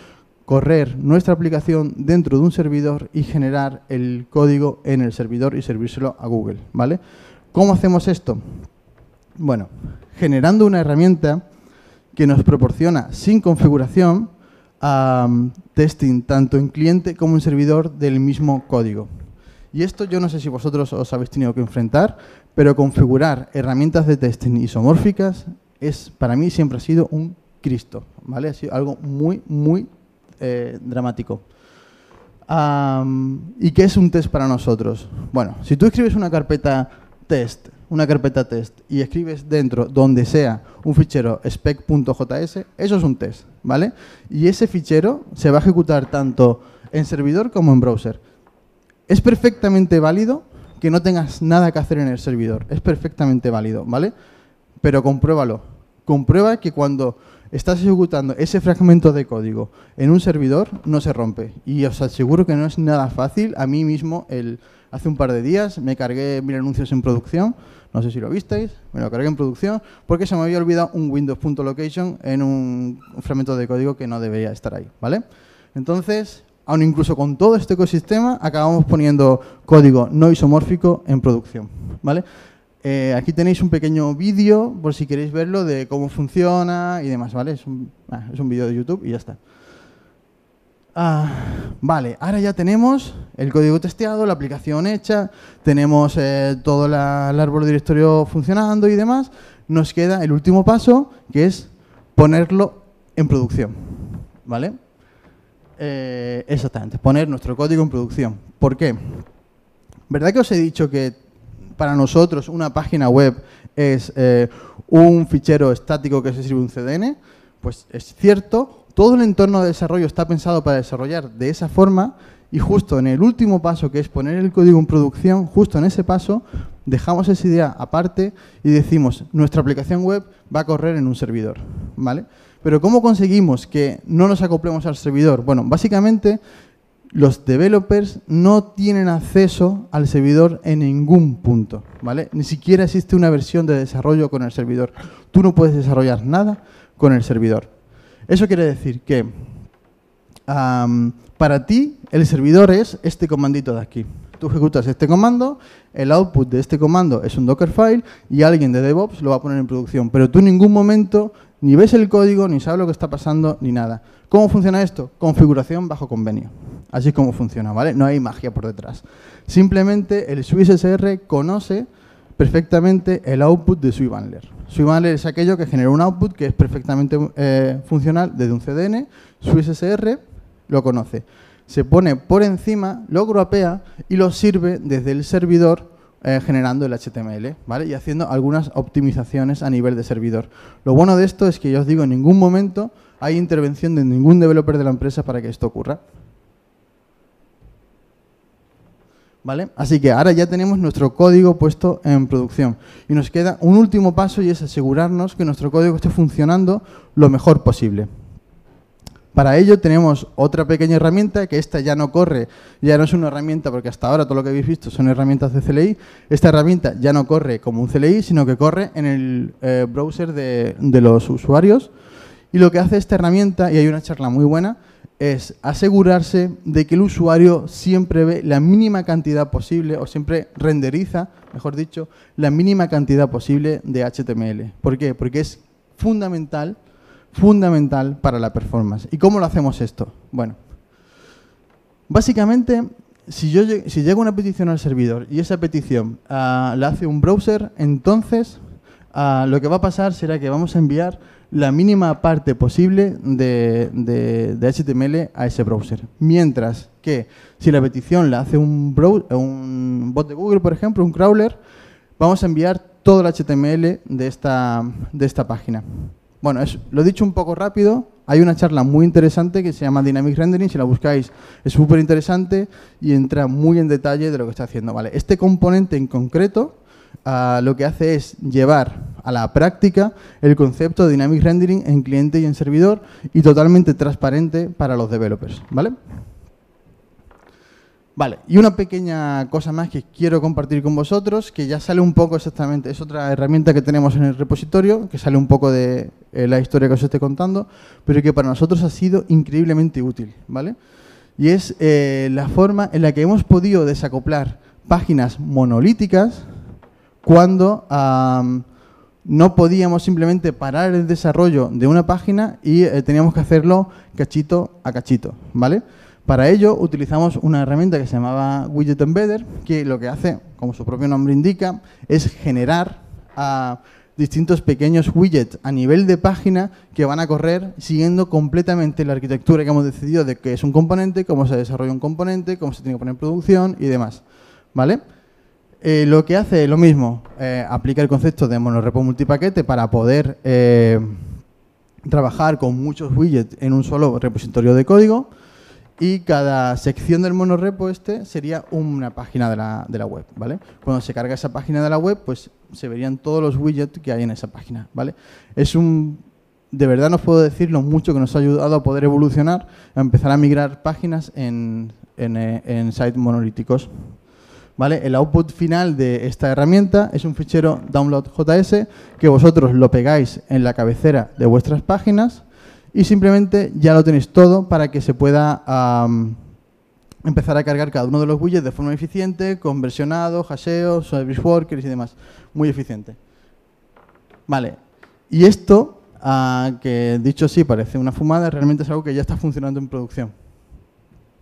correr nuestra aplicación dentro de un servidor y generar el código en el servidor y servírselo a Google. ¿vale? ¿Cómo hacemos esto? Bueno, generando una herramienta que nos proporciona sin configuración mm, testing tanto en cliente como en servidor del mismo código. Y esto yo no sé si vosotros os habéis tenido que enfrentar, pero configurar herramientas de testing isomórficas es para mí siempre ha sido un Cristo, ¿vale? Ha sido algo muy, muy eh, dramático. ¿Y qué es un test para nosotros? Bueno, si tú escribes una carpeta test una carpeta test y escribes dentro, donde sea, un fichero spec.js, eso es un test, ¿vale? Y ese fichero se va a ejecutar tanto en servidor como en browser. Es perfectamente válido que no tengas nada que hacer en el servidor, es perfectamente válido, ¿vale? Pero compruébalo. Comprueba que cuando estás ejecutando ese fragmento de código en un servidor, no se rompe. Y os aseguro que no es nada fácil. A mí mismo, el, hace un par de días, me cargué mil anuncios en producción no sé si lo visteis, me lo cargué en producción porque se me había olvidado un windows.location en un fragmento de código que no debería estar ahí, ¿vale? Entonces, aún incluso con todo este ecosistema, acabamos poniendo código no isomórfico en producción, ¿vale? Eh, aquí tenéis un pequeño vídeo, por si queréis verlo, de cómo funciona y demás, ¿vale? es un ah, vídeo de YouTube y ya está. Ah, vale, ahora ya tenemos el código testeado, la aplicación hecha, tenemos eh, todo el árbol de directorio funcionando y demás. Nos queda el último paso, que es ponerlo en producción. ¿Vale? Eh, exactamente, poner nuestro código en producción. ¿Por qué? ¿Verdad que os he dicho que para nosotros una página web es eh, un fichero estático que se sirve un CDN? Pues es cierto, todo el entorno de desarrollo está pensado para desarrollar de esa forma y justo en el último paso, que es poner el código en producción, justo en ese paso dejamos esa idea aparte y decimos, nuestra aplicación web va a correr en un servidor. ¿vale? Pero ¿cómo conseguimos que no nos acoplemos al servidor? Bueno, básicamente los developers no tienen acceso al servidor en ningún punto, ¿vale? Ni siquiera existe una versión de desarrollo con el servidor. Tú no puedes desarrollar nada con el servidor. Eso quiere decir que para ti el servidor es este comandito de aquí. Tú ejecutas este comando, el output de este comando es un Dockerfile y alguien de DevOps lo va a poner en producción. Pero tú en ningún momento ni ves el código, ni sabes lo que está pasando, ni nada. ¿Cómo funciona esto? Configuración bajo convenio. Así es como funciona, ¿vale? No hay magia por detrás. Simplemente el SwissSR conoce perfectamente el output de su SwimmAler es aquello que genera un output que es perfectamente eh, funcional desde un CDN, su SSR lo conoce. Se pone por encima, lo gropea y lo sirve desde el servidor eh, generando el HTML ¿vale? y haciendo algunas optimizaciones a nivel de servidor. Lo bueno de esto es que, yo os digo, en ningún momento hay intervención de ningún developer de la empresa para que esto ocurra. Así que ahora ya tenemos nuestro código puesto en producción. Y nos queda un último paso y es asegurarnos que nuestro código esté funcionando lo mejor posible. Para ello tenemos otra pequeña herramienta, que esta ya no corre, ya no es una herramienta, porque hasta ahora todo lo que habéis visto son herramientas de CLI. Esta herramienta ya no corre como un CLI, sino que corre en el eh, browser de los usuarios. Y lo que hace esta herramienta, y hay una charla muy buena, es asegurarse de que el usuario siempre ve la mínima cantidad posible o siempre renderiza, mejor dicho, la mínima cantidad posible de HTML. ¿Por qué? Porque es fundamental, fundamental para la performance. ¿Y cómo lo hacemos esto? Bueno, básicamente, si, yo, si llega una petición al servidor y esa petición ah, la hace un browser, entonces ah, lo que va a pasar será que vamos a enviar la mínima parte posible de, HTML a ese browser. Mientras que si la petición la hace un, bot de Google, por ejemplo, un crawler, vamos a enviar todo el HTML de esta, de esta página. Bueno, es, lo he dicho un poco rápido, hay una charla muy interesante que se llama Dynamic Rendering, si la buscáis es súper interesante y entra muy en detalle de lo que está haciendo. Vale, este componente en concreto Ah, lo que hace es llevar a la práctica el concepto de Dynamic Rendering en cliente y en servidor y totalmente transparente para los developers. ¿vale? Vale, y una pequeña cosa más que quiero compartir con vosotros, que ya sale un poco exactamente, es otra herramienta que tenemos en el repositorio, que sale un poco de eh, la historia que os estoy contando, pero que para nosotros ha sido increíblemente útil, ¿vale? Y es eh, la forma en la que hemos podido desacoplar páginas monolíticas cuando no podíamos simplemente parar el desarrollo de una página y eh, teníamos que hacerlo cachito a cachito, ¿vale? Para ello utilizamos una herramienta que se llamaba Widget Embedder, que lo que hace, como su propio nombre indica, es generar ah, distintos pequeños widgets a nivel de página que van a correr siguiendo completamente la arquitectura que hemos decidido de qué es un componente, cómo se desarrolla un componente, cómo se tiene que poner en producción y demás, ¿vale? Eh, lo que hace es lo mismo, eh, aplica el concepto de monorepo multipaquete para poder eh, trabajar con muchos widgets en un solo repositorio de código y cada sección del monorepo este sería una página de la, web, ¿vale? Cuando se carga esa página de la web, pues se verían todos los widgets que hay en esa página, ¿vale? Es un... De verdad no puedo decir lo mucho que nos ha ayudado a poder evolucionar, a empezar a migrar páginas en sites monolíticos el output final de esta herramienta es un fichero download.js que vosotros lo pegáis en la cabecera de vuestras páginas y simplemente ya lo tenéis todo para que se pueda empezar a cargar cada uno de los widgets de forma eficiente, conversionado, hasheo, service workers y demás. Muy eficiente. Vale, y esto, ah, que dicho sí parece una fumada, realmente es algo que ya está funcionando en producción.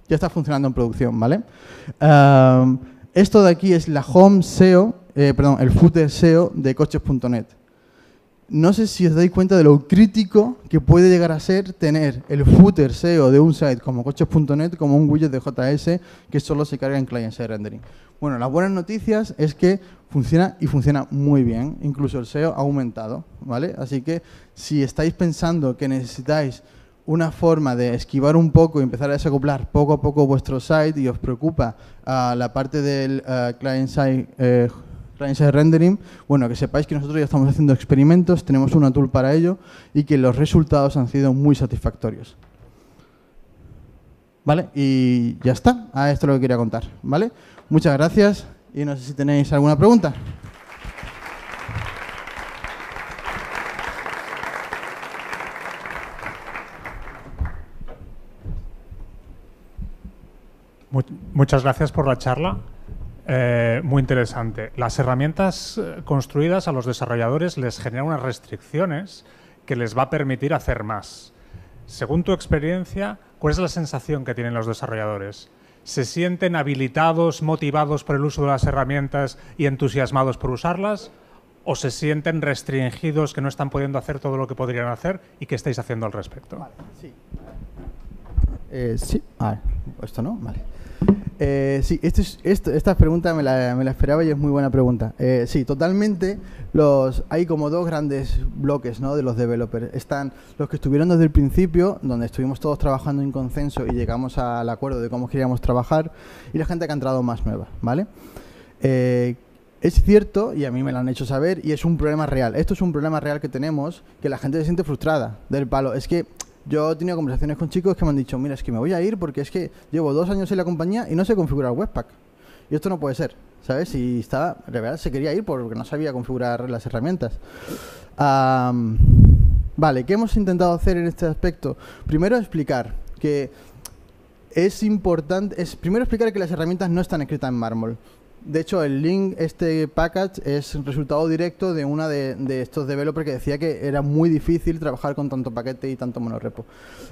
Ya está funcionando en producción, ¿vale? Esto de aquí es la home SEO, eh, perdón, el footer SEO de coches.net. No sé si os dais cuenta de lo crítico que puede llegar a ser tener el footer SEO de un site como coches.net como un widget de JS que solo se carga en client-side rendering. Bueno, las buenas noticias es que funciona y funciona muy bien, incluso el SEO ha aumentado, ¿vale? Así que si estáis pensando que necesitáis una forma de esquivar un poco y empezar a desacoplar poco a poco vuestro site y os preocupa la parte del eh, client-side eh, rendering, bueno, que sepáis que nosotros ya estamos haciendo experimentos, tenemos una tool para ello y que los resultados han sido muy satisfactorios. ¿Vale? Y ya está. A esto es lo que quería contar. ¿Vale? Muchas gracias y no sé si tenéis alguna pregunta. Muchas gracias por la charla. Eh, muy interesante. Las herramientas eh, construidas a los desarrolladores les generan unas restricciones que les va a permitir hacer más. Según tu experiencia, ¿cuál es la sensación que tienen los desarrolladores? ¿Se sienten habilitados, motivados por el uso de las herramientas y entusiasmados por usarlas? ¿O se sienten restringidos, que no están pudiendo hacer todo lo que podrían hacer y qué estáis haciendo al respecto? Vale, sí. Eh, sí, ah, Esto no, vale. Eh, sí, este esta pregunta me la, esperaba y es muy buena pregunta. Eh, sí, totalmente. hay como dos grandes bloques ¿no? de los developers. Están los que estuvieron desde el principio, donde estuvimos todos trabajando en consenso y llegamos al acuerdo de cómo queríamos trabajar, y la gente que ha entrado más nueva, ¿vale? Eh, es cierto, y a mí me lo han hecho saber, y es un problema real. Esto es un problema real que tenemos, que la gente se siente frustrada del palo. Es que yo he tenido conversaciones con chicos que me han dicho, mira, es que me voy a ir porque es que llevo dos años en la compañía y no sé configurar Webpack. Y esto no puede ser, ¿sabes? Y estaba, de verdad, se quería ir porque no sabía configurar las herramientas. vale, ¿qué hemos intentado hacer en este aspecto? Primero explicar que es importante, es primero explicar que las herramientas no están escritas en mármol. De hecho, el link, este package, es resultado directo de una de, estos developers que decía que era muy difícil trabajar con tanto paquete y tanto monorepo.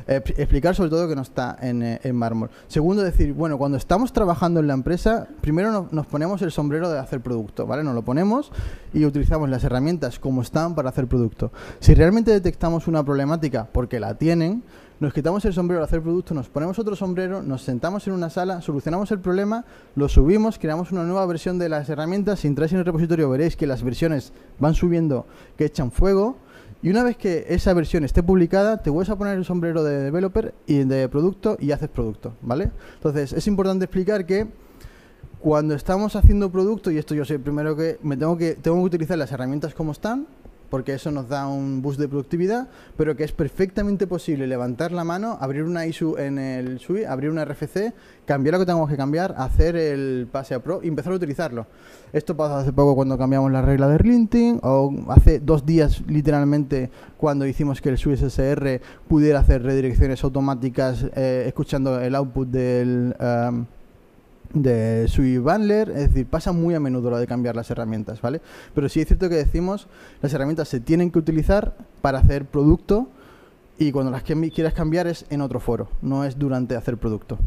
Eh, explicar sobre todo que no está eh, en, mármol. Segundo, decir, bueno, cuando estamos trabajando en la empresa, primero nos ponemos el sombrero de hacer producto, ¿vale? Nos lo ponemos y utilizamos las herramientas como están para hacer producto. Si realmente detectamos una problemática porque la tienen, nos quitamos el sombrero al hacer producto, nos ponemos otro sombrero, nos sentamos en una sala, solucionamos el problema, lo subimos, creamos una nueva versión de las herramientas. Si entráis en el repositorio veréis que las versiones van subiendo, que echan fuego. Y una vez que esa versión esté publicada, te vuelves a poner el sombrero de developer y de producto y haces producto, ¿vale? Entonces, es importante explicar que cuando estamos haciendo producto, y esto yo sé primero que me tengo que, tengo que utilizar las herramientas como están, porque eso nos da un boost de productividad, pero que es perfectamente posible levantar la mano, abrir una ISU en el SUI, abrir una RFC, cambiar lo que tengamos que cambiar, hacer el pase a pro y empezar a utilizarlo. Esto pasó hace poco cuando cambiamos la regla de linting o hace dos días literalmente cuando hicimos que el SUI SSR pudiera hacer redirecciones automáticas eh, escuchando el output del... Eh, de Sui Bandler, es decir, pasa muy a menudo lo de cambiar las herramientas, ¿vale? Pero sí es cierto que decimos, las herramientas se tienen que utilizar para hacer producto y cuando las quieras cambiar es en otro foro, no es durante hacer producto.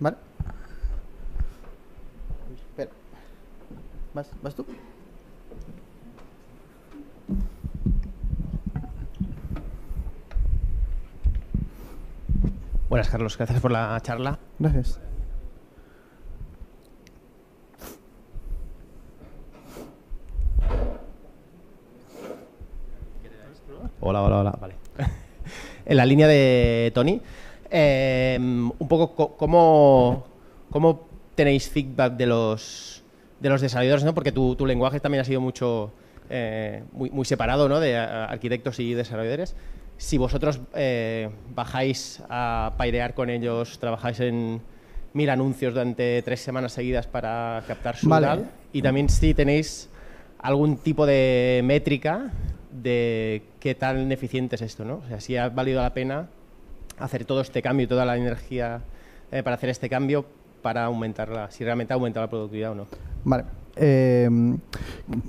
¿Vale? Espera. ¿Vas, vas tú? Buenas, Carlos. Gracias por la charla. Gracias. Hola, hola, hola. Vale. en la línea de Tony, eh, un poco cómo, cómo tenéis feedback de los, de los desarrolladores, ¿no? Porque tu, tu lenguaje también ha sido mucho... Eh, muy, separado ¿no? de arquitectos y desarrolladores. Si vosotros eh, bajáis a pairear con ellos, trabajáis en mil anuncios durante tres semanas seguidas para captar su vale. y también si tenéis algún tipo de métrica de qué tan eficiente es esto, ¿no? O sea, si ha valido la pena hacer todo este cambio y toda la energía eh, para hacer este cambio para aumentarla, si realmente ha aumentado la productividad o no. Vale. Em,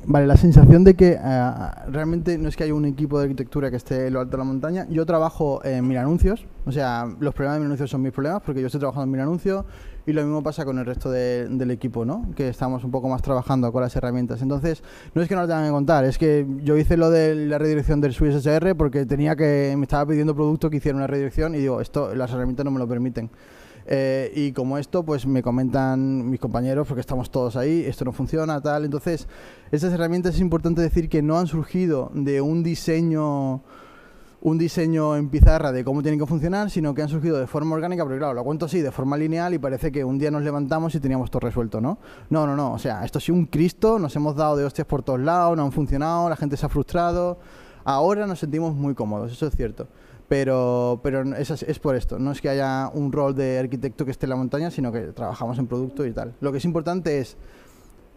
vale, la sensación de que eh, realmente no es que haya un equipo de arquitectura que esté en lo alto de la montaña. Yo trabajo en mil anuncios, o sea, los problemas de mil anuncios son mis problemas porque yo estoy trabajando en mil anuncios, y lo mismo pasa con el resto del equipo, ¿no? que estamos un poco más trabajando con las herramientas. Entonces, no es que no lo tengan que contar, es que yo hice lo de la redirección del SSR porque tenía que, me estaba pidiendo producto que hiciera una redirección y digo, esto las herramientas no me lo permiten. Eh, y como esto, pues me comentan mis compañeros, porque estamos todos ahí, esto no funciona, tal. Entonces, esas herramientas es importante decir que no han surgido de un diseño un diseño en pizarra de cómo tienen que funcionar, sino que han surgido de forma orgánica, porque claro, lo cuento así, de forma lineal y parece que un día nos levantamos y teníamos todo resuelto, ¿no? No, no, no, o sea, esto ha un Cristo, nos hemos dado de hostias por todos lados, no han funcionado, la gente se ha frustrado, ahora nos sentimos muy cómodos, eso es cierto. Pero, pero es, es por esto, no es que haya un rol de arquitecto que esté en la montaña, sino que trabajamos en producto y tal. Lo que es importante es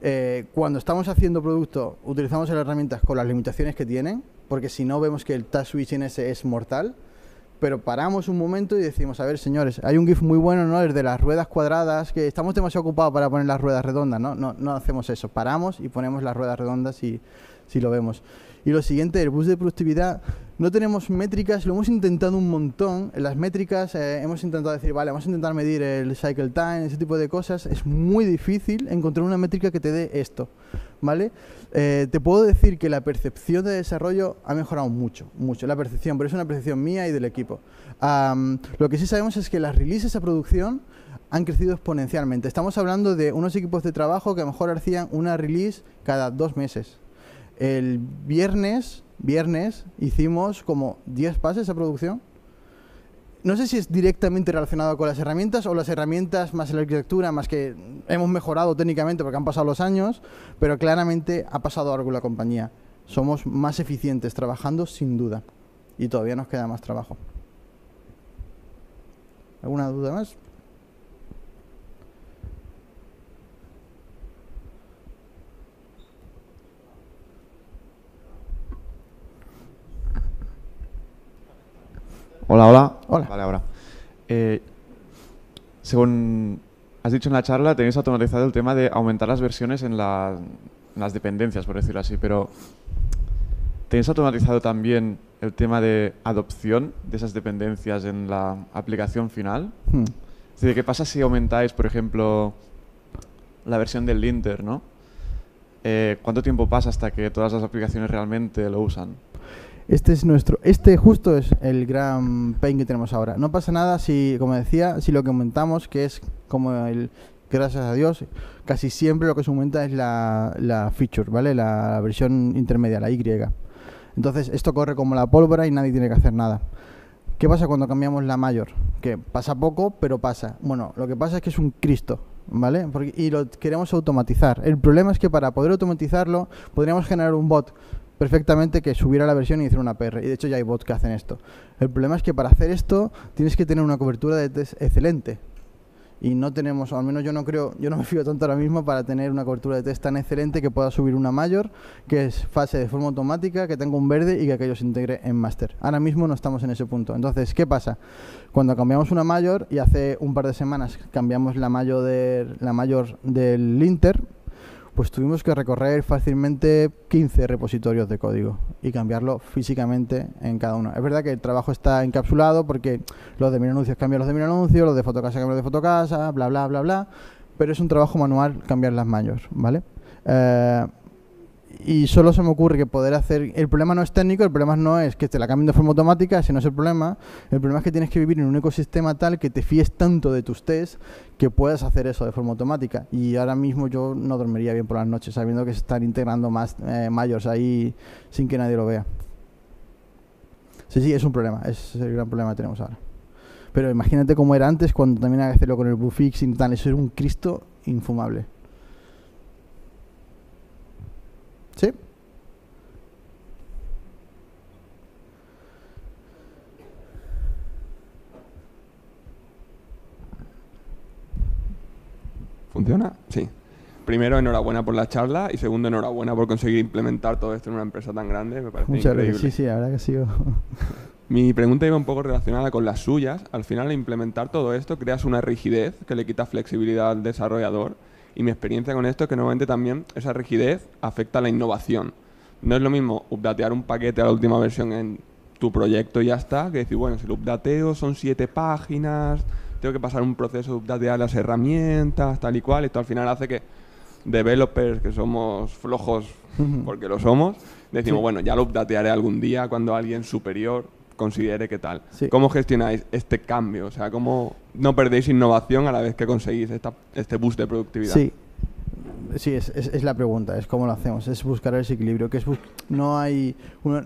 eh, cuando estamos haciendo producto, utilizamos las herramientas con las limitaciones que tienen, porque si no vemos que el touch switching ese es mortal. Pero paramos un momento y decimos, a ver, señores, hay un GIF muy bueno, ¿no? El de las ruedas cuadradas, que estamos demasiado ocupados para poner las ruedas redondas, ¿no? No, no hacemos eso. Paramos y ponemos las ruedas redondas y si lo vemos. Y lo siguiente, el bus de productividad, no tenemos métricas, lo hemos intentado un montón. En las métricas eh, hemos intentado decir, vale, vamos a intentar medir el cycle time, ese tipo de cosas. Es muy difícil encontrar una métrica que te dé esto, ¿vale? Eh, te puedo decir que la percepción de desarrollo ha mejorado mucho, mucho. La percepción, pero es una percepción mía y del equipo. lo que sí sabemos es que las releases a producción han crecido exponencialmente. Estamos hablando de unos equipos de trabajo que a lo mejor hacían una release cada dos meses. El viernes viernes hicimos como 10 pases a producción. No sé si es directamente relacionado con las herramientas o las herramientas más la arquitectura, más que hemos mejorado técnicamente porque han pasado los años, pero claramente ha pasado algo en la compañía. Somos más eficientes trabajando sin duda y todavía nos queda más trabajo. ¿Alguna duda más? Hola, hola. Hola. Vale, ahora. Eh, según has dicho en la charla, tenéis automatizado el tema de aumentar las versiones en, las dependencias, por decirlo así, pero ¿tenéis automatizado también el tema de adopción de esas dependencias en la aplicación final? Hmm. Es decir, ¿qué pasa si aumentáis, por ejemplo, la versión del linter, ¿no? Eh, ¿Cuánto tiempo pasa hasta que todas las aplicaciones realmente lo usan? Este es nuestro, este justo es el gran pain que tenemos ahora. No pasa nada si, como decía, si lo que aumentamos, que es como el, gracias a Dios, casi siempre lo que se aumenta es la, feature, ¿vale? La, versión intermedia, la Y. Entonces, esto corre como la pólvora y nadie tiene que hacer nada. ¿Qué pasa cuando cambiamos la mayor? Que pasa poco, pero pasa. Bueno, lo que pasa es que es un Cristo, ¿vale? y lo queremos automatizar. El problema es que para poder automatizarlo, podríamos generar un bot perfectamente que subiera la versión y hiciera una PR. Y de hecho ya hay bots que hacen esto. El problema es que para hacer esto tienes que tener una cobertura de test excelente. Y no tenemos, al menos yo no creo, yo no me fío tanto ahora mismo para tener una cobertura de test tan excelente que pueda subir una mayor, que es fase de forma automática, que tenga un verde y que aquello se integre en master. Ahora mismo no estamos en ese punto. Entonces, ¿qué pasa? Cuando cambiamos una mayor y hace un par de semanas cambiamos la mayor, de, la mayor del inter, pues tuvimos que recorrer fácilmente 15 repositorios de código y cambiarlo físicamente en cada uno. Es verdad que el trabajo está encapsulado porque los de mil anuncios cambian los de mil anuncios, los de fotocasa cambian los de fotocasa, bla, bla, bla, bla, pero es un trabajo manual cambiar las mayores, ¿vale? Eh, y solo se me ocurre que poder hacer... El problema no es técnico, el problema no es que te la cambien de forma automática, ese no es el problema. El problema es que tienes que vivir en un ecosistema tal que te fíes tanto de tus tests que puedas hacer eso de forma automática. Y ahora mismo yo no dormiría bien por las noches sabiendo que se están integrando más eh, mayores ahí sin que nadie lo vea. Sí, sí, es un problema, es el gran problema que tenemos ahora. Pero imagínate cómo era antes cuando también había que hacerlo con el bufix y tal, eso era un Cristo infumable. ¿Sí? ¿Funciona? Sí. Primero, enhorabuena por la charla y segundo, enhorabuena por conseguir implementar todo esto en una empresa tan grande. Me parece Muchas increíble. gracias. Sí, sí, ahora que sigo. Mi pregunta iba un poco relacionada con las suyas. Al final, al implementar todo esto, creas una rigidez que le quita flexibilidad al desarrollador y mi experiencia con esto es que nuevamente también esa rigidez afecta a la innovación. No es lo mismo updatear un paquete a la última versión en tu proyecto y ya está, que decir, bueno, si lo updateo son siete páginas, tengo que pasar un proceso de updatear las herramientas, tal y cual. Esto al final hace que developers que somos flojos, porque lo somos, decimos, bueno, ya lo updatearé algún día cuando alguien superior considere qué tal. ¿Cómo gestionáis este cambio? O sea, ¿cómo no perdéis innovación a la vez que conseguís esta, este boost de productividad? Sí, sí es, es, la pregunta, es cómo lo hacemos, es buscar ese equilibrio, que es no hay,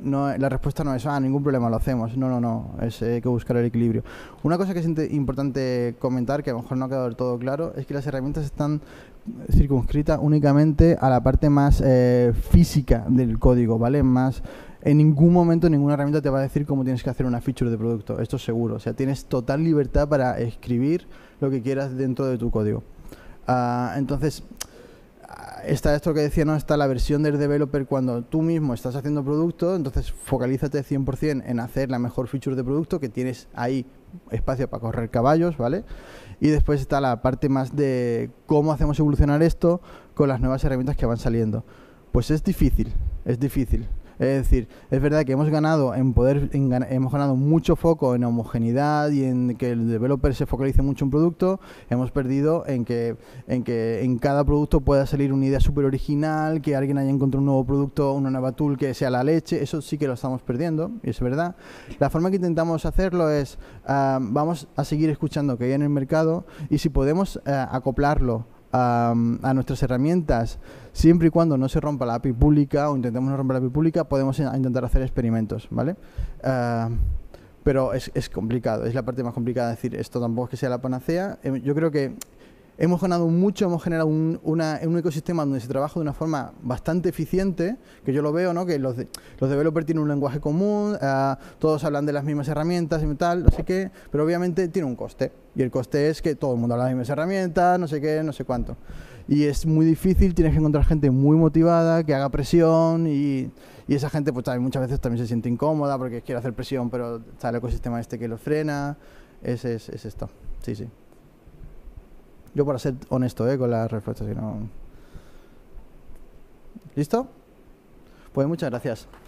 no, la respuesta no es, ah, ningún problema, lo hacemos, no, no, no, es eh, que buscar el equilibrio. Una cosa que es importante comentar, que a lo mejor no ha quedado del todo claro, es que las herramientas están circunscritas únicamente a la parte más eh, física del código, ¿vale? Más en ningún momento ninguna herramienta te va a decir cómo tienes que hacer una feature de producto, esto es seguro. O sea, tienes total libertad para escribir lo que quieras dentro de tu código. Ah, entonces, ah, está esto que decía, ¿no? Está la versión del developer cuando tú mismo estás haciendo producto, entonces focalízate 100% en hacer la mejor feature de producto que tienes ahí espacio para correr caballos, ¿vale? Y después está la parte más de cómo hacemos evolucionar esto con las nuevas herramientas que van saliendo. Pues es difícil, es difícil. Es decir, es verdad que hemos ganado en poder, hemos ganado mucho foco en homogeneidad y en que el developer se focalice mucho en un producto, hemos perdido en que, en que en cada producto pueda salir una idea súper original, que alguien haya encontrado un nuevo producto, una nueva tool que sea la leche, eso sí que lo estamos perdiendo, y es verdad. La forma que intentamos hacerlo es, ah, vamos a seguir escuchando que hay en el mercado y si podemos ah, acoplarlo a, nuestras herramientas, siempre y cuando no se rompa la API pública o intentemos no romper la API pública, podemos intentar hacer experimentos, ¿vale? Ah, pero es, es complicado, es la parte más complicada. de decir, esto tampoco es que sea la panacea. Em, yo creo que hemos ganado mucho, hemos generado un, ecosistema donde se trabaja de una forma bastante eficiente, que yo lo veo, ¿no? que los, los developers tienen un lenguaje común, ah, todos hablan de las mismas herramientas y tal, no sé qué, pero obviamente tiene un coste. Y el coste es que todo el mundo habla de las mismas herramientas, no sé qué, no sé cuánto. Y es muy difícil, tienes que encontrar gente muy motivada, que haga presión y, esa gente pues también, muchas veces también se siente incómoda porque quiere hacer presión, pero está el ecosistema este que lo frena. es, es esto, sí, sí. Yo para ser honesto, ¿eh? Con las respuestas, ¿Listo? Pues muchas gracias.